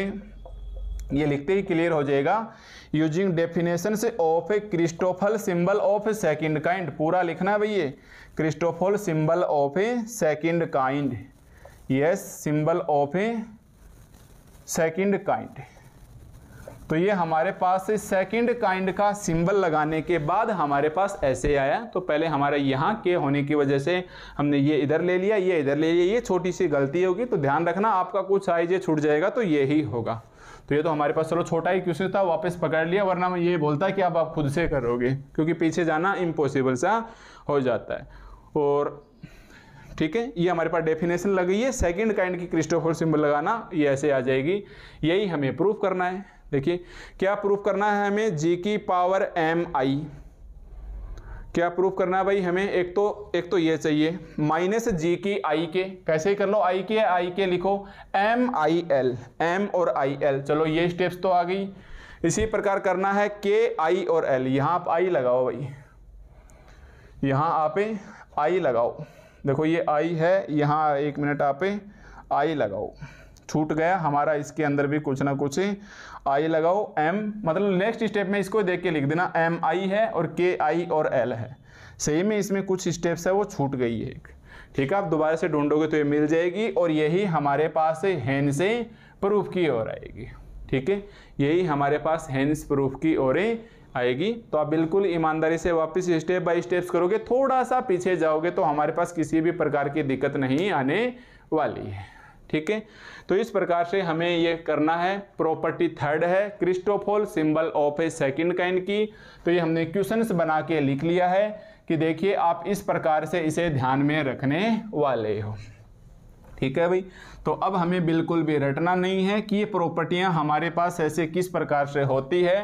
ये लिखते ही क्लियर हो जाएगा यूजिंग डेफिनेशन से of a Christoffel symbol of a second kind पूरा लिखना है भैया Christoffel symbol of a second kind yes symbol of a second kind तो ये हमारे पास से सेकेंड काइंड का सिंबल लगाने के बाद हमारे पास ऐसे आया तो पहले हमारे यहाँ के होने की वजह से हमने ये इधर ले लिया ये इधर ले लिया ये छोटी सी गलती होगी तो ध्यान रखना आपका कुछ साइज छूट जाएगा तो ये ही होगा तो ये तो हमारे पास चलो छोटा ही क्वेश्चन था वापस पकड़ लिया वरना मैं ये बोलता कि अब आप खुद से करोगे क्योंकि पीछे जाना इम्पॉसिबल सा हो जाता है और ठीक है ये हमारे पास डेफिनेशन लग गई है सेकंड काइंड की क्रिस्टोफर सिंबल लगाना ये ऐसे आ जाएगी यही हमें प्रूफ करना है देखिए क्या प्रूफ करना है हमें जी की पावर एम आई क्या प्रूफ करना है भाई हमें एक तो एक तो ये चाहिए माइनस जी की आई के कैसे कर लो आई के आई के लिखो एम आई एल एम और आई एल चलो ये स्टेप्स तो आ गई इसी प्रकार करना है के आई और एल यहाँ आप आई लगाओ भाई यहाँ आप आई लगाओ देखो ये आई है यहाँ एक मिनट आप आई लगाओ छूट गया हमारा इसके अंदर भी कुछ ना कुछ आई लगाओ एम मतलब नेक्स्ट स्टेप में इसको देख के लिख देना एम आई है और के आई और एल है सही में इसमें कुछ स्टेप्स है वो छूट गई है ठीक है आप दोबारा से ढूंढोगे तो ये मिल जाएगी और यही हमारे पास हैं से प्रूफ की ओर आएगी ठीक है यही हमारे पास हैंस प्रूफ की ओर आएगी तो आप बिल्कुल ईमानदारी से वापस स्टेप बाय स्टेप्स करोगे थोड़ा सा पीछे जाओगे तो हमारे पास किसी भी प्रकार की दिक्कत नहीं आने वाली है ठीक है तो इस प्रकार से हमें ये करना है प्रॉपर्टी थर्ड है Christoffel symbol of a second kind की तो ये हमने क्वेश्चंस बना के लिख लिया है कि देखिए आप इस प्रकार से इसे ध्यान में रखने वाले हो ठीक है भाई तो अब हमें बिल्कुल भी रटना नहीं है कि ये प्रॉपर्टियां हमारे पास ऐसे किस प्रकार से होती है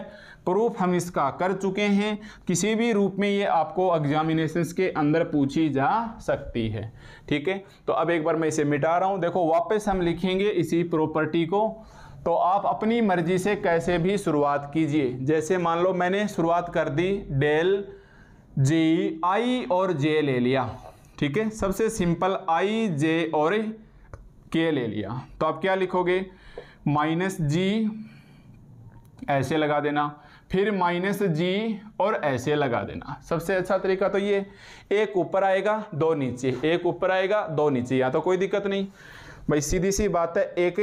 प्रूफ हम इसका कर चुके हैं किसी भी रूप में ये आपको एग्जामिनेशन के अंदर पूछी जा सकती है ठीक है तो अब एक बार मैं इसे मिटा रहा हूँ देखो वापस हम लिखेंगे इसी प्रॉपर्टी को तो आप अपनी मर्जी से कैसे भी शुरुआत कीजिए जैसे मान लो मैंने शुरुआत कर दी डेल जी आई और जे ले लिया ठीक है सबसे सिंपल आई जे और के ले लिया तो आप क्या लिखोगे माइनस जी ऐसे लगा देना फिर माइनस जी और ऐसे लगा देना सबसे अच्छा तरीका तो ये एक ऊपर आएगा दो नीचे एक ऊपर आएगा दो नीचे या तो कोई दिक्कत नहीं भाई सीधी सी बात है एक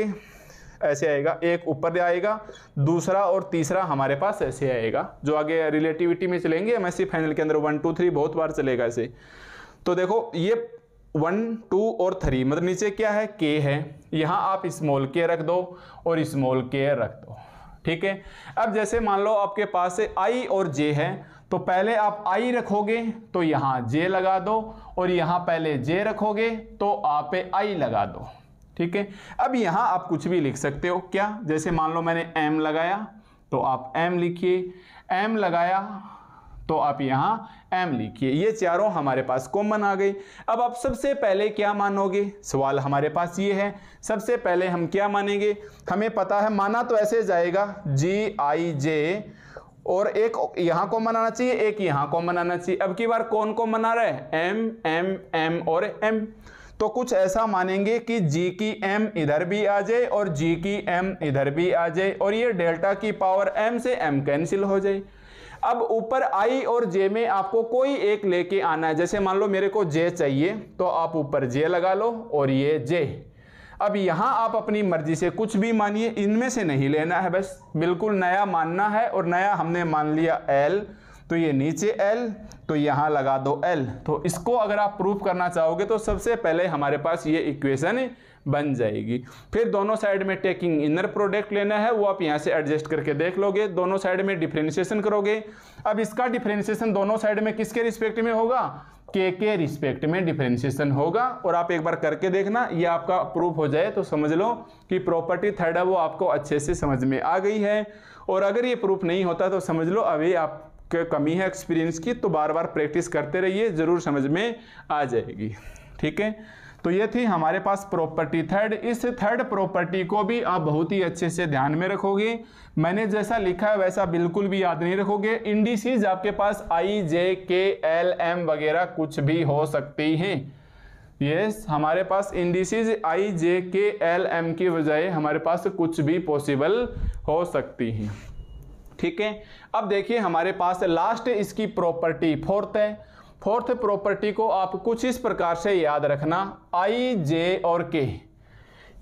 ऐसे आएगा एक ऊपर आएगा दूसरा और तीसरा हमारे पास ऐसे आएगा जो आगे रिलेटिविटी में चलेंगे एम फाइनल के अंदर वन टू थ्री बहुत बार चलेगा ऐसे तो देखो ये वन टू और थ्री मतलब नीचे क्या है के है यहाँ आप स्मॉल के रख दो और स्मॉल के रख दो ठीक है अब जैसे मान लो आपके पास आई और जे है तो पहले आप आई रखोगे तो यहाँ जे लगा दो और यहाँ पहले जे रखोगे तो आप आई लगा दो ठीक है अब यहाँ आप कुछ भी लिख सकते हो क्या जैसे मान लो मैंने एम लगाया तो आप एम लिखिए एम लगाया तो आप यहां एम लिखिए ये चारों हमारे पास कॉमन आ गई अब आप सबसे पहले क्या मानोगे सवाल हमारे पास ये है सबसे पहले हम क्या मानेंगे हमें पता है माना तो ऐसे जाएगा जी आई जे और एक यहां को मनाना चाहिए एक यहां को मनाना चाहिए अब की बार कौन को मना रहा है एम एम एम और एम तो कुछ ऐसा मानेंगे कि जी की एम इधर भी आ जाए और जी की एम इधर भी आ जाए और ये डेल्टा की पावर एम से एम कैंसिल हो जाए अब ऊपर आई और जे में आपको कोई एक लेके आना है जैसे मान लो मेरे को जे चाहिए तो आप ऊपर जे लगा लो और ये जे अब यहाँ आप अपनी मर्जी से कुछ भी मानिए इनमें से नहीं लेना है बस बिल्कुल नया मानना है और नया हमने मान लिया एल तो ये नीचे L तो यहाँ लगा दो L तो इसको अगर आप प्रूफ करना चाहोगे तो सबसे पहले हमारे पास ये इक्वेशन बन जाएगी फिर दोनों साइड में टेकिंग इनर प्रोडक्ट लेना है वो आप यहाँ से एडजस्ट करके देख लोगे दोनों साइड में डिफ्रेंशिएशन करोगे अब इसका डिफ्रेंशिएशन दोनों साइड में किसके रिस्पेक्ट में होगा के के रिस्पेक्ट में डिफ्रेंशिएशन होगा और आप एक बार करके देखना ये आपका प्रूफ हो जाए तो समझ लो कि प्रॉपर्टी थर्ड है वो आपको अच्छे से समझ में आ गई है और अगर ये प्रूफ नहीं होता तो समझ लो अभी आप कमी है एक्सपीरियंस की तो बार बार प्रैक्टिस करते रहिए ज़रूर समझ में आ जाएगी ठीक है तो ये थी हमारे पास प्रॉपर्टी थर्ड इस थर्ड प्रॉपर्टी को भी आप बहुत ही अच्छे से ध्यान में रखोगे मैंने जैसा लिखा है वैसा बिल्कुल भी याद नहीं रखोगे इंडिसीज आपके पास आई जे के एल एम वगैरह कुछ भी हो सकती हैं यस हमारे पास इंडिसीज आई जे के एल एम की बजाय हमारे पास कुछ भी पॉसिबल हो सकती हैं ठीक है अब देखिए हमारे पास लास्ट इसकी प्रॉपर्टी फोर्थ है फोर्थ प्रॉपर्टी को आप कुछ इस प्रकार से याद रखना आई जे और के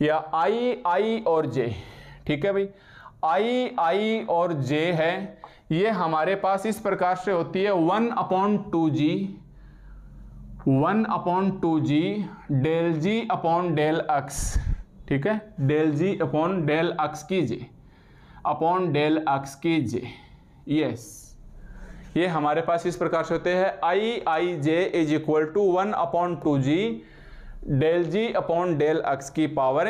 या आई आई और जे ठीक है भाई आई आई और जे है ये हमारे पास इस प्रकार से होती है one upon two g one upon two जी डेल जी अपॉन डेल एक्स ठीक है डेल जी अपॉन डेल एक्स की जी अपॉन डेल एक्स की जे यस ये हमारे पास इस प्रकार से होते हैं i I j is equal to one upon two ji del ji upon del x की पावर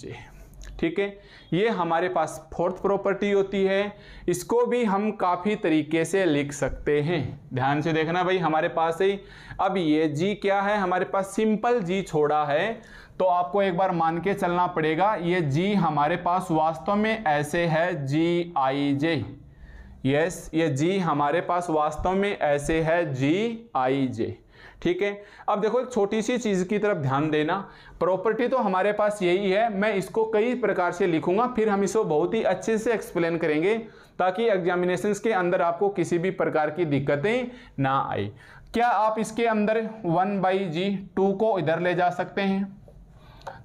जे ठीक है ये हमारे पास फोर्थ प्रॉपर्टी होती है इसको भी हम काफ़ी तरीके से लिख सकते हैं ध्यान से देखना भाई हमारे पास ही अब ये जी क्या है हमारे पास सिंपल जी छोड़ा है तो आपको एक बार मान के चलना पड़ेगा ये जी हमारे पास वास्तव में ऐसे है जी आई जे यस ये जी हमारे पास वास्तव में ऐसे है जी आई जे ठीक है अब देखो एक छोटी सी चीज़ की तरफ ध्यान देना प्रॉपर्टी तो हमारे पास यही है मैं इसको कई प्रकार से लिखूंगा फिर हम इसको बहुत ही अच्छे से एक्सप्लेन करेंगे ताकि एग्जामिनेशन के अंदर आपको किसी भी प्रकार की दिक्कतें ना आए क्या आप इसके अंदर वन बाई जी टू को इधर ले जा सकते हैं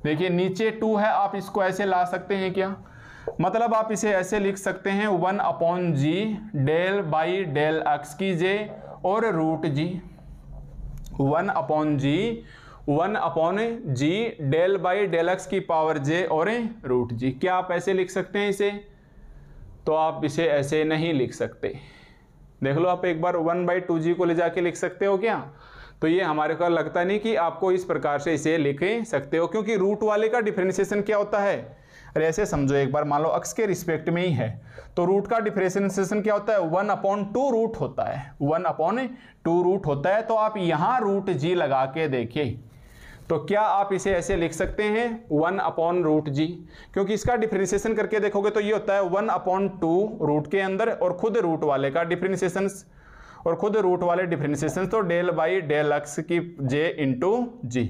देखिए नीचे टू है आप इसको ऐसे ला सकते हैं क्या मतलब आप इसे ऐसे लिख सकते हैं one upon g del by del x की जे और root g one upon g one upon g del by del x की पावर जे और रूट जी क्या आप ऐसे लिख सकते हैं इसे तो आप इसे ऐसे नहीं लिख सकते देख लो आप एक बार वन बाई टू जी को ले जाके लिख सकते हो क्या तो ये हमारे को लगता नहीं कि आपको इस प्रकार से इसे लिख सकते हो क्योंकि रूट वाले का डिफ्रेंसिएशन क्या होता है अरे ऐसे समझो एक बार मान लो अक्स के रिस्पेक्ट में ही है तो रूट का डिफ्रेंसिएशन क्या होता है वन अपॉन टू रूट होता है वन अपॉन टू रूट होता है तो आप यहाँ रूट जी लगा के देखिए तो क्या आप इसे ऐसे लिख सकते हैं वन अपॉन रूट जी क्योंकि इसका डिफ्रेंसिएशन करके देखोगे तो ये होता है वन अपॉन टू रूट के अंदर और खुद रूट वाले का डिफ्रेंसिएशन और खुद रूट वाले डिफ्रेंसिएशन तो डेल बाई डेल एक्स की जे इंटू जी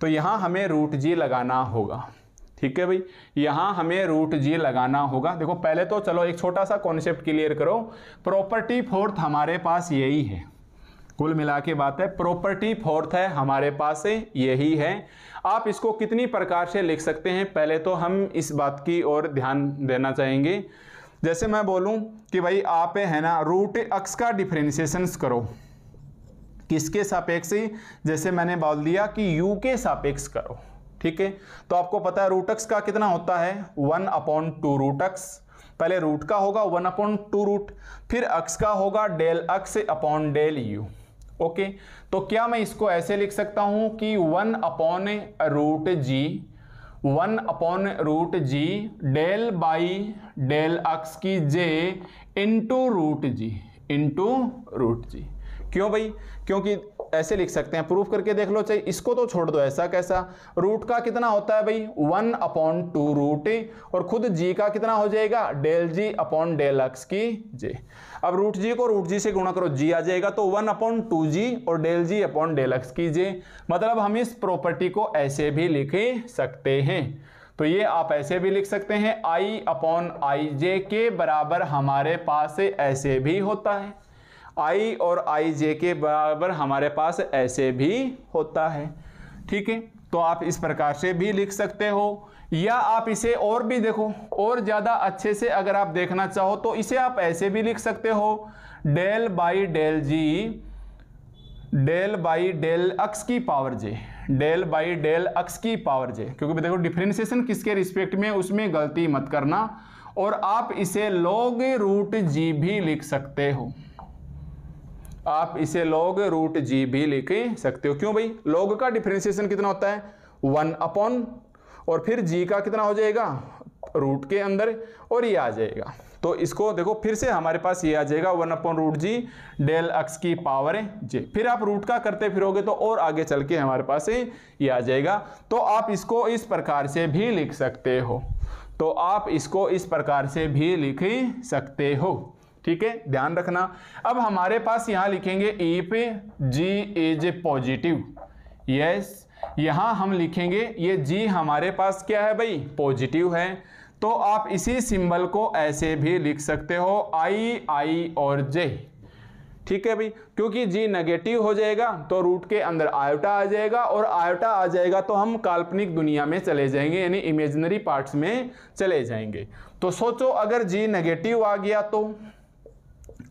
तो यहाँ हमें रूट जी लगाना होगा ठीक है भाई यहाँ हमें रूट जी लगाना होगा देखो पहले तो चलो एक छोटा सा कॉन्सेप्ट क्लियर करो प्रॉपर्टी फोर्थ हमारे पास यही है कुल मिला के बात है प्रॉपर्टी फोर्थ है हमारे पास यही है आप इसको कितनी प्रकार से लिख सकते हैं पहले तो हम इस बात की ओर ध्यान देना चाहेंगे जैसे मैं बोलूँ कि भाई आप है ना रूट अक्स का डिफ्रेंसिएशन करो किसके सापेक्ष जैसे मैंने बोल दिया कि यू के सापेक्ष करो ठीक है तो आपको पता है रूटक्स का कितना होता है वन अपॉन टू रूटक्स पहले रूट का होगा वन अपॉन टू रूट फिर अक्स का होगा del x upon del u okay तो क्या मैं इसको ऐसे लिख सकता हूं कि one upon root g one upon root g del by del अक्स की j into root g into root g क्यों भाई क्योंकि ऐसे लिख सकते हैं प्रूफ करके देख लो चाहे इसको तो छोड़ दो ऐसा कैसा रूट का कितना होता है भाई वन अपॉन टू रूट और खुद जी का कितना हो जाएगा डेल जी अपॉन डेल एक्स की जे अब रूट जी को रूट जी से गुणा करो जी आ जाएगा तो वन अपॉन टू जी और डेल जी अपॉन डेल एक्स की जे मतलब हम इस प्रॉपर्टी को ऐसे भी लिख सकते हैं तो ये आप ऐसे भी लिख सकते हैं आई अपॉन आई जे के बराबर हमारे पास ऐसे भी होता है आई और आई जे के बराबर हमारे पास ऐसे भी होता है ठीक है तो आप इस प्रकार से भी लिख सकते हो या आप इसे और भी देखो और ज़्यादा अच्छे से अगर आप देखना चाहो तो इसे आप ऐसे भी लिख सकते हो del by del g del by del अक्स की power j del by del अक्स की पावर जे क्योंकि देखो डिफ्रेंसिएशन किसके रिस्पेक्ट में उसमें गलती मत करना और आप इसे लॉग रूट जी भी लिख सकते हो आप इसे लॉग रूट जी भी लिख सकते हो क्यों भाई लॉग का डिफ्रेंसिएशन कितना होता है वन अपॉन और फिर जी का कितना हो जाएगा रूट के अंदर और ये आ जाएगा तो इसको देखो फिर से हमारे पास ये आ जाएगा one upon root g del x की पावर है जे फिर आप रूट का करते फिरोगे तो और आगे चल के हमारे पास ये आ जाएगा तो आप इसको इस प्रकार से भी लिख सकते हो तो आप इसको इस प्रकार से भी लिख सकते हो ठीक है ध्यान रखना अब हमारे पास यहां लिखेंगे ए पे जी एज पॉजिटिव यस यहां हम लिखेंगे ये जी हमारे पास क्या है भाई पॉजिटिव है तो आप इसी सिंबल को ऐसे भी लिख सकते हो आई आई और जे ठीक है भाई क्योंकि जी नेगेटिव हो जाएगा तो रूट के अंदर आयोटा आ जाएगा और आयोटा आ जाएगा तो हम काल्पनिक दुनिया में चले जाएंगे यानी इमेजनरी पार्ट्स में चले जाएंगे तो सोचो अगर जी नेगेटिव आ गया तो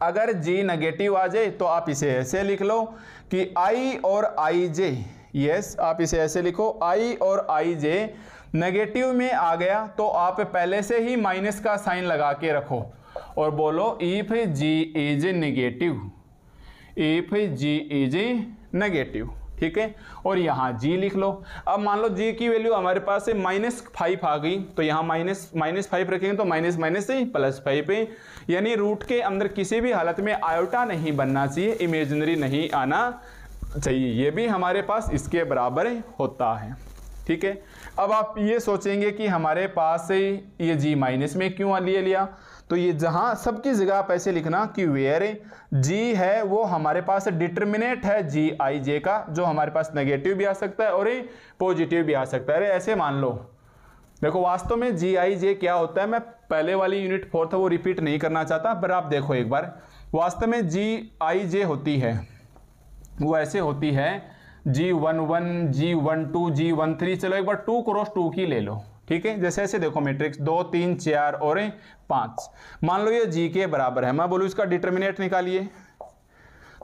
अगर जी नेगेटिव आ जाए तो आप इसे ऐसे लिख लो कि आई और आई जे यस आप इसे ऐसे लिखो आई और आई जे नेगेटिव में आ गया तो आप पहले से ही माइनस का साइन लगा के रखो और बोलो if g is negative if g is negative ठीक है और यहाँ जी लिख लो अब मान लो जी की वैल्यू हमारे पास से माइनस फाइव आ गई तो यहाँ माइनस माइनस फाइव रखेंगे तो माइनस माइनस से प्लस फाइव है यानी रूट के अंदर किसी भी हालत में आयोटा नहीं बनना चाहिए इमेजनरी नहीं आना चाहिए ये भी हमारे पास इसके बराबर होता है ठीक है अब आप ये सोचेंगे कि हमारे पास ये जी माइनस में क्यों लिया लिया तो ये जहां सबकी जगह आप ऐसे लिखना कि वेयर जी है वो हमारे पास डिटर्मिनेट है जी आई जे का जो हमारे पास नेगेटिव भी आ सकता है और ये पॉजिटिव भी आ सकता है अरे ऐसे मान लो देखो वास्तव में जी आई जे क्या होता है मैं पहले वाली यूनिट फोर था वो रिपीट नहीं करना चाहता पर आप देखो एक बार वास्तव में जी आई जे होती है वो ऐसे होती है g one one g one two g one three चलो एक बार टू क्रॉस टू की ले लो ठीक है जैसे ऐसे देखो मैट्रिक्स दो तीन चार और पांच मान लो ये जी के बराबर है मैं बोलू इसका डिटर्मिनेट निकालिए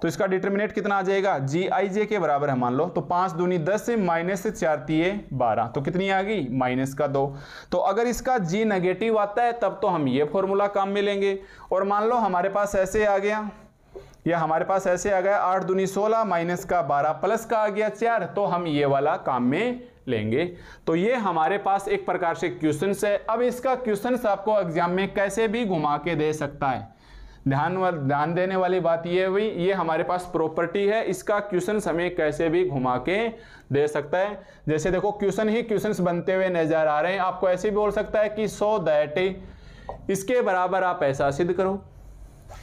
तो इसका डिटर्मिनेट कितना आ जाएगा जी आई जे के बराबर है मान लो तो पांच दूनी दस माइनस चार तीय बारह तो कितनी आ गई माइनस का दो तो अगर इसका जी नेगेटिव आता है तब तो हम ये फॉर्मूला काम में लेंगे और मान लो हमारे पास ऐसे आ गया या हमारे पास ऐसे आ गया आठ दूनी सोलह माइनस का बारह प्लस का आ गया चार तो हम ये वाला काम में लेंगे तो ये हमारे पास एक प्रकार से क्वेश्चन है अब इसका क्वेश्चन आपको एग्जाम में कैसे भी घुमा के दे सकता है ध्यान ध्यान देने वाली बात ये हुई ये हमारे पास प्रॉपर्टी है इसका क्वेश्चन हमें कैसे भी घुमा के दे सकता है जैसे देखो क्वेश्चन ही क्वेश्चन बनते हुए नजर आ रहे हैं आपको ऐसे भी बोल सकता है कि सो दैट इसके बराबर आप ऐसा सिद्ध करो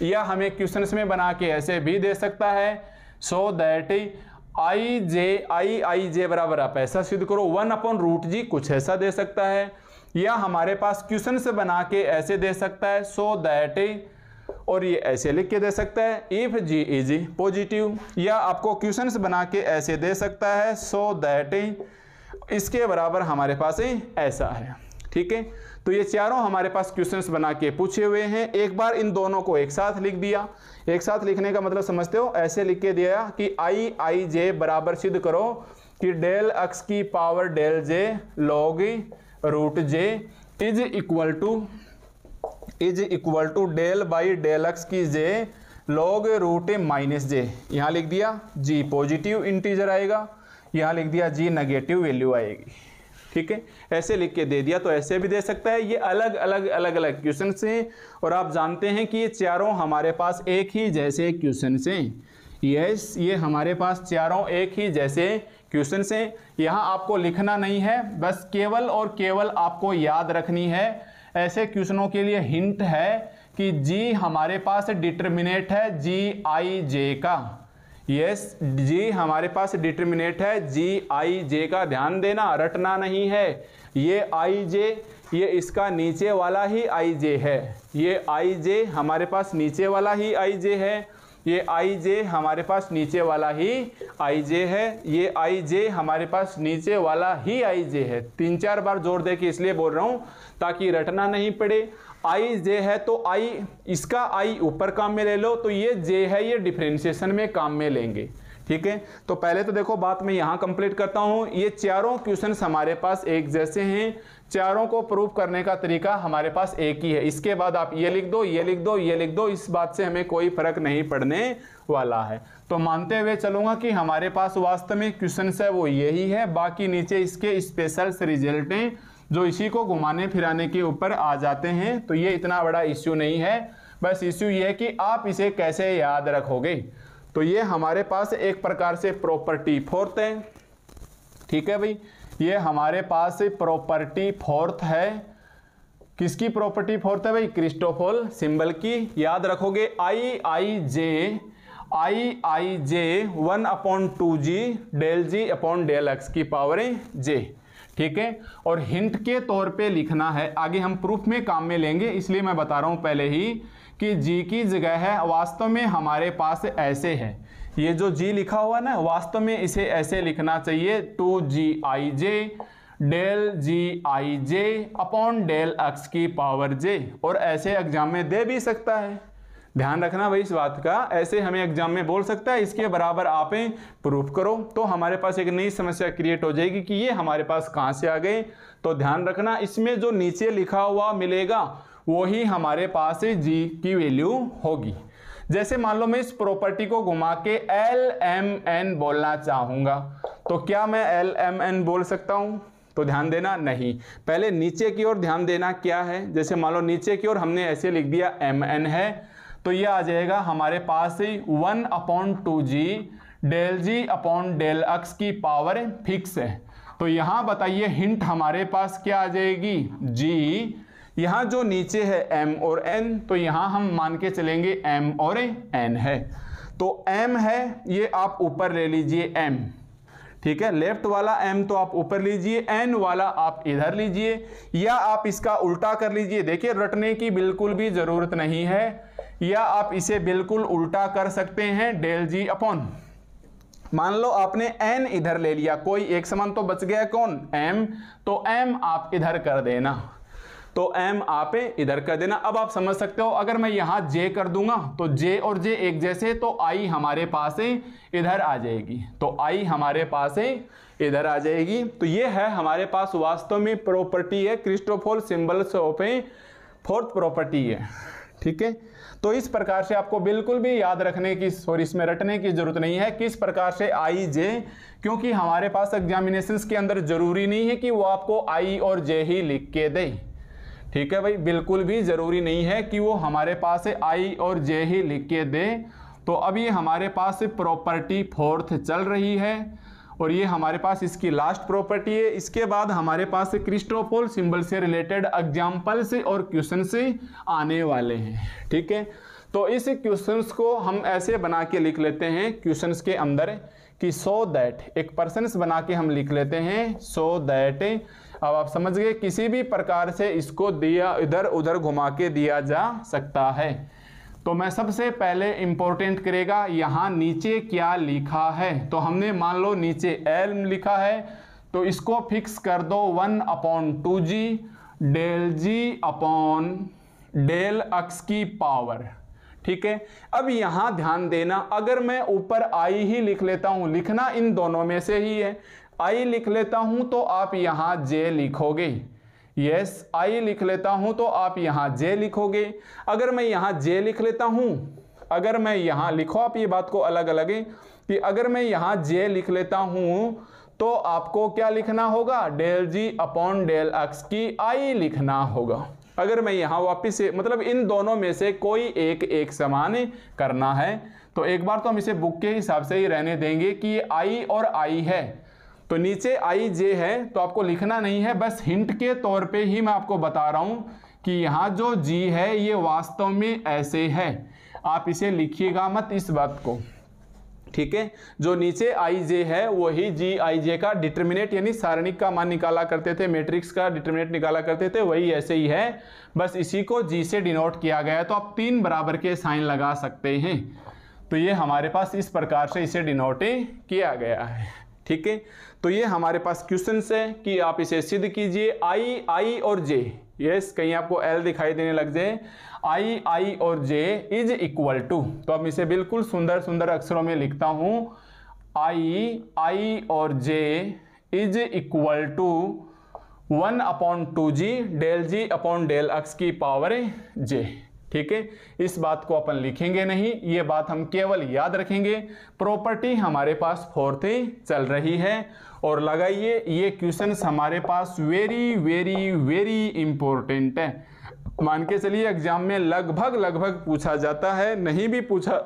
या हमें क्वेश्चन में बना के ऐसे भी दे सकता है सो so that I J I आई जे बराबर आप ऐसा सिद्ध करो वन अपॉन रूट जी कुछ ऐसा दे सकता है या हमारे पास क्वेश्चन से बना के ऐसे दे सकता है सो दैट और ये ऐसे लिख के दे सकता है इफ जी इज पॉजिटिव या आपको क्वेश्चन बना के ऐसे दे सकता है सो दैट इसके बराबर हमारे पास ऐसा है ठीक है तो ये चारों हमारे पास क्वेश्चंस बना के पूछे हुए हैं एक बार इन दोनों को एक साथ लिख दिया एक साथ लिखने का मतलब समझते हो ऐसे लिख के दिया कि आई आई जे बराबर सिद्ध करो कि डेल एक्स की power del j log root j is equal to is equal to del by del x की j log root minus j यहाँ लिख दिया जी पॉजिटिव इंटीजर आएगा यहाँ लिख दिया जी नेगेटिव वैल्यू आएगी ठीक है ऐसे लिख के दे दिया तो ऐसे भी दे सकता है ये अलग अलग अलग अलग क्वेश्चन से हैं और आप जानते हैं कि ये चारों हमारे पास एक ही जैसे क्वेश्चन से यस ये हमारे पास चारों एक ही जैसे क्वेश्चन से यहाँ आपको लिखना नहीं है बस केवल और केवल आपको याद रखनी है ऐसे क्वेश्चनों के लिए हिंट है कि जी हमारे पास डिटर्मिनेट है जी आई जे का यस जी हमारे पास डिटर्मिनेट है जी आई जे का ध्यान देना रटना नहीं है ये आई जे ये इसका नीचे वाला ही आई जे है ये आई जे हमारे पास नीचे वाला ही आई जे है ये आई जे हमारे पास नीचे वाला ही आई जे है ये आई जे हमारे पास नीचे वाला ही आई जे है तीन चार बार जोर दे के इसलिए बोल रहा हूँ ताकि रटना नहीं पड़े आई जे है तो आई इसका आई ऊपर काम में ले लो तो ये जे है ये डिफ्रेंशिएशन में काम में लेंगे ठीक है तो पहले तो देखो बात मैं यहां कंप्लीट करता हूँ ये चारों क्वेश्चन हमारे पास एक जैसे हैं चारों को प्रूव करने का तरीका हमारे पास एक ही है इसके बाद आप ये लिख दो ये लिख दो ये लिख दो इस बात से हमें कोई फर्क नहीं पड़ने वाला है तो मानते हुए चलूंगा कि हमारे पास वास्तव में क्वेश्चन है वो यही है बाकी नीचे इसके स्पेशल रिजल्ट जो इसी को घुमाने फिराने के ऊपर आ जाते हैं तो ये इतना बड़ा इश्यू नहीं है बस इश्यू ये है कि आप इसे कैसे याद रखोगे तो ये हमारे पास एक प्रकार से प्रॉपर्टी फोर्थ है ठीक है भाई ये हमारे पास प्रॉपर्टी फोर्थ है किसकी प्रॉपर्टी फोर्थ है भाई क्रिस्टोफोल सिंबल की याद रखोगे I I J I I J one upon two ji del ji upon del x की पावर जे ठीक है और हिंट के तौर पे लिखना है आगे हम प्रूफ में काम में लेंगे इसलिए मैं बता रहा हूँ पहले ही कि जी की जगह है वास्तव में हमारे पास ऐसे है ये जो जी लिखा हुआ ना वास्तव में इसे ऐसे लिखना चाहिए टू जी आई जे डेल जी आई जे अपॉन डेल एक्स की पावर जे और ऐसे एग्जाम में दे भी सकता है ध्यान रखना भाई इस बात का ऐसे हमें एग्जाम में बोल सकता है इसके बराबर आपे प्रूफ करो तो हमारे पास एक नई समस्या क्रिएट हो जाएगी कि ये हमारे पास कहाँ से आ गए तो ध्यान रखना इसमें जो नीचे लिखा हुआ मिलेगा वही हमारे पास जी की वैल्यू होगी जैसे मान लो मैं इस प्रॉपर्टी को घुमा के एल एम एन बोलना चाहूंगा तो क्या मैं एल एम एन बोल सकता हूं तो ध्यान देना नहीं पहले नीचे की ओर ध्यान देना क्या है जैसे मान लो नीचे की ओर हमने ऐसे लिख दिया एम एन है तो ये आ जाएगा हमारे पास वन अपॉन टू जी डेल जी अपॉन डेल एक्स की पावर फिक्स है तो यहां बताइए हिंट हमारे पास क्या आ जाएगी जी यहां जो नीचे है एम और एन तो यहां हम मान के चलेंगे एम और एन है तो एम है ये आप ऊपर ले लीजिए एम ठीक है लेफ्ट वाला एम तो आप ऊपर लीजिए एन वाला आप इधर लीजिए या आप इसका उल्टा कर लीजिए देखिए रटने की बिल्कुल भी ज़रूरत नहीं है या आप इसे बिल्कुल उल्टा कर सकते हैं डेल जी अपॉन मान लो आपने एन इधर ले लिया कोई एक समान तो बच गया कौन एम तो एम आप इधर कर देना तो एम आप इधर कर देना अब आप समझ सकते हो अगर मैं यहाँ जे कर दूंगा तो जे और जे एक जैसे तो आई हमारे पास इधर आ जाएगी तो आई हमारे पास इधर आ जाएगी तो ये है हमारे पास वास्तव में प्रॉपर्टी है Christoffel symbols of fourth property है ठीक है तो इस प्रकार से आपको बिल्कुल भी याद रखने की और इसमें रटने की जरूरत नहीं है किस प्रकार से आई जे क्योंकि हमारे पास एग्जामिनेशन के अंदर जरूरी नहीं है कि वो आपको आई और जे ही लिख के दे ठीक है भाई बिल्कुल भी ज़रूरी नहीं है कि वो हमारे पास आई और जे ही लिख के दे तो अभी हमारे पास प्रॉपर्टी फोर्थ चल रही है और ये हमारे पास इसकी लास्ट प्रॉपर्टी है इसके बाद हमारे पास क्रिस्टोफोल सिंबल से रिलेटेड एग्जाम्पल से और क्वेश्चन से आने वाले हैं ठीक है तो इस क्वेश्चन को हम ऐसे बना के लिख लेते हैं क्वेश्चन के अंदर कि सो so दैट एक पर्सनस बना के हम लिख लेते हैं सो so दैट अब आप समझ गए किसी भी प्रकार से इसको दिया इधर उधर घुमा के दिया जा सकता है तो मैं सबसे पहले इम्पोर्टेंट करेगा यहाँ नीचे क्या लिखा है तो हमने मान लो नीचे एल लिखा है तो इसको फिक्स कर दो वन अपॉन टू जी डेल जी अपॉन डेल अक्स की पावर ठीक है अब यहां ध्यान देना अगर मैं ऊपर आई ही लिख लेता हूं लिखना इन दोनों में से ही है आई लिख लेता हूं तो आप यहां जे लिखोगे यस आई लिख लेता हूं तो आप यहां जे लिखोगे अगर मैं यहां जे लिख लेता हूं अगर मैं यहाँ लिखो आप ये बात को अलग अलग है कि अगर मैं यहाँ जे लिख लेता हूँ तो आपको क्या लिखना होगा डेल जी अपॉन डेल एक्स की आई लिखना होगा अगर मैं यहाँ वापिस मतलब इन दोनों में से कोई एक एक समान करना है तो एक बार तो हम इसे बुक के हिसाब से ही रहने देंगे कि ये आई और आई है तो नीचे आई जे है तो आपको लिखना नहीं है बस हिंट के तौर पे ही मैं आपको बता रहा हूँ कि यहाँ जो जी है ये वास्तव में ऐसे है आप इसे लिखिएगा मत इस बात को ठीक है जो नीचे आई जे है वही जी आई जे का डिटर्मिनेट यानी सारणिक का मान निकाला करते थे मैट्रिक्स का डिटर्मिनेट निकाला करते थे वही ऐसे ही है बस इसी को जी से डिनोट किया गया तो आप तीन बराबर के साइन लगा सकते हैं तो ये हमारे पास इस प्रकार से इसे डिनोट किया गया है ठीक है तो ये हमारे पास क्वेश्चन है कि आप इसे सिद्ध कीजिए आई आई और जे यस कहीं आपको एल दिखाई देने लग जाए आई आई और जे इज इक्वल टू तो अब इसे बिल्कुल सुंदर सुंदर अक्षरों में लिखता हूं आई आई और J is equal to one upon two ji del ji upon del x की पावर जे ठीक है इस बात को अपन लिखेंगे नहीं ये बात हम केवल याद रखेंगे प्रॉपर्टी हमारे पास फोर्थ चल रही है और लगाइए ये क्वेश्चन हमारे पास वेरी वेरी वेरी इंपॉर्टेंट है मान के चलिए एग्जाम में लगभग लगभग पूछा जाता है नहीं भी पूछा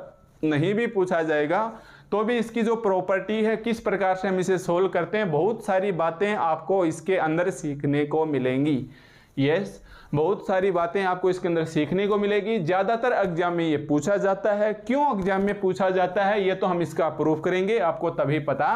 नहीं भी पूछा जाएगा तो भी इसकी जो प्रॉपर्टी है किस प्रकार से हम इसे सोल्व करते हैं बहुत सारी बातें आपको इसके अंदर सीखने को मिलेंगी यस yes, बहुत सारी बातें आपको इसके अंदर सीखने को मिलेगी ज़्यादातर एग्जाम में ये पूछा जाता है क्यों एग्जाम में पूछा जाता है ये तो हम इसका प्रूफ करेंगे आपको तभी पता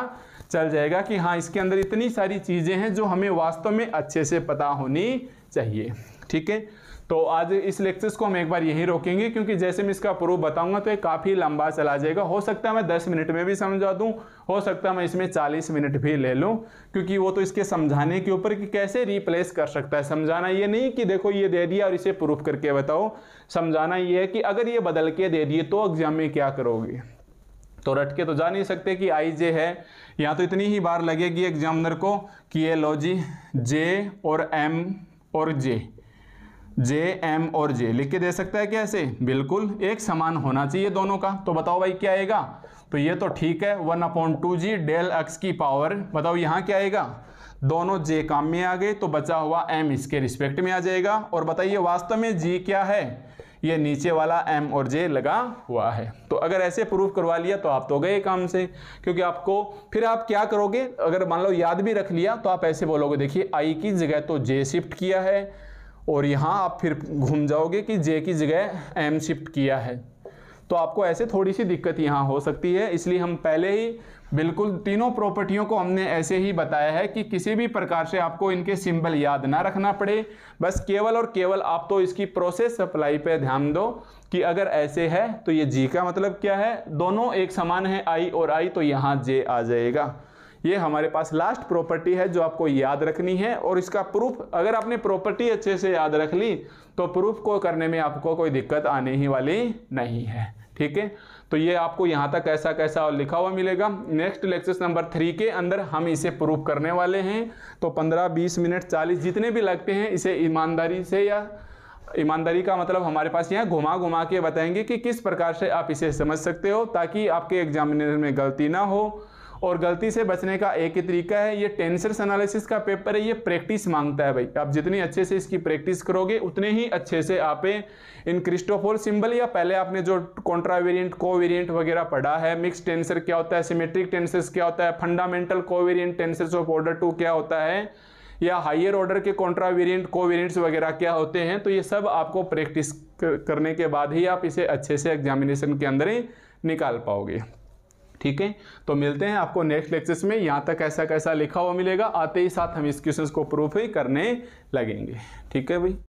चल जाएगा कि हाँ इसके अंदर इतनी सारी चीज़ें हैं जो हमें वास्तव में अच्छे से पता होनी चाहिए ठीक है तो आज इस लेक्चर्स को हम एक बार यहीं रोकेंगे क्योंकि जैसे मैं इसका प्रूफ बताऊंगा तो ये काफ़ी लंबा चला जाएगा हो सकता है मैं 10 मिनट में भी समझा दूं हो सकता है मैं इसमें 40 मिनट भी ले लूं क्योंकि वो तो इसके समझाने के ऊपर कि कैसे रिप्लेस कर सकता है समझाना ये नहीं कि देखो ये दे दिया और इसे प्रूफ करके बताओ समझाना ये है कि अगर ये बदल के दे दिए तो एग्जाम में क्या करोगे तो रट के तो जा नहीं सकते कि आई जे है यहाँ तो इतनी ही बार लगेगी एग्जामिनर को कि ये लो जी जे और एम और जे जे एम और जे लिख के दे सकता है कैसे बिल्कुल एक समान होना चाहिए दोनों का तो बताओ भाई क्या आएगा तो ये तो ठीक है वन अपॉन टू जी डेल एक्स की पावर बताओ यहाँ क्या आएगा दोनों जे काम में आ गए तो बचा हुआ एम इसके रिस्पेक्ट में आ जाएगा और बताइए वास्तव में जी क्या है ये नीचे वाला एम और जे लगा हुआ है तो अगर ऐसे प्रूफ करवा लिया तो आप तो गए काम से क्योंकि आपको फिर आप क्या करोगे अगर मान लो याद भी रख लिया तो आप ऐसे बोलोगे देखिए आई की जगह तो जे शिफ्ट किया है और यहाँ आप फिर घूम जाओगे कि जे की जगह एम शिफ्ट किया है तो आपको ऐसे थोड़ी सी दिक्कत यहाँ हो सकती है इसलिए हम पहले ही बिल्कुल तीनों प्रॉपर्टियों को हमने ऐसे ही बताया है कि किसी भी प्रकार से आपको इनके सिंबल याद ना रखना पड़े बस केवल और केवल आप तो इसकी प्रोसेस सप्लाई पे ध्यान दो कि अगर ऐसे है तो ये जी का मतलब क्या है दोनों एक समान है आई और आई तो यहाँ जे आ जाएगा ये हमारे पास लास्ट प्रॉपर्टी है जो आपको याद रखनी है और इसका प्रूफ अगर आपने प्रॉपर्टी अच्छे से याद रख ली तो प्रूफ को करने में आपको कोई दिक्कत आने ही वाली नहीं है ठीक है तो ये आपको यहाँ तक ऐसा कैसा और लिखा हुआ मिलेगा नेक्स्ट लेक्चर नंबर थ्री के अंदर हम इसे प्रूफ करने वाले हैं तो पंद्रह बीस मिनट चालीस जितने भी लगते हैं इसे ईमानदारी से या ईमानदारी का मतलब हमारे पास यहाँ घुमा घुमा के बताएंगे कि किस प्रकार से आप इसे समझ सकते हो ताकि आपके एग्जामिनेशन में गलती ना हो और गलती से बचने का एक ही तरीका है ये टेंसर्स एनालिसिस का पेपर है ये प्रैक्टिस मांगता है भाई आप जितनी अच्छे से इसकी प्रैक्टिस करोगे उतने ही अच्छे से आप इन क्रिस्टोफोल सिंबल या पहले आपने जो कॉन्ट्रावेरियंट कोवेरियंट वगैरह पढ़ा है मिक्स टेंसर क्या होता है सिमेट्रिक टेंसर्स क्या होता है fundamental covariant tensors of order two क्या होता है या हायर ऑर्डर के कॉन्ट्रावेरियंट कोवेरियंट्स वगैरह क्या होते हैं तो ये सब आपको प्रैक्टिस करने के बाद ही आप इसे अच्छे से एग्जामिनेशन के अंदर ही निकाल पाओगे ठीक है तो मिलते हैं आपको नेक्स्ट लेक्चर्स में यहाँ तक ऐसा कैसा लिखा हुआ मिलेगा आते ही साथ हम इस क्वेश्चन को प्रूफ ही करने लगेंगे ठीक है भाई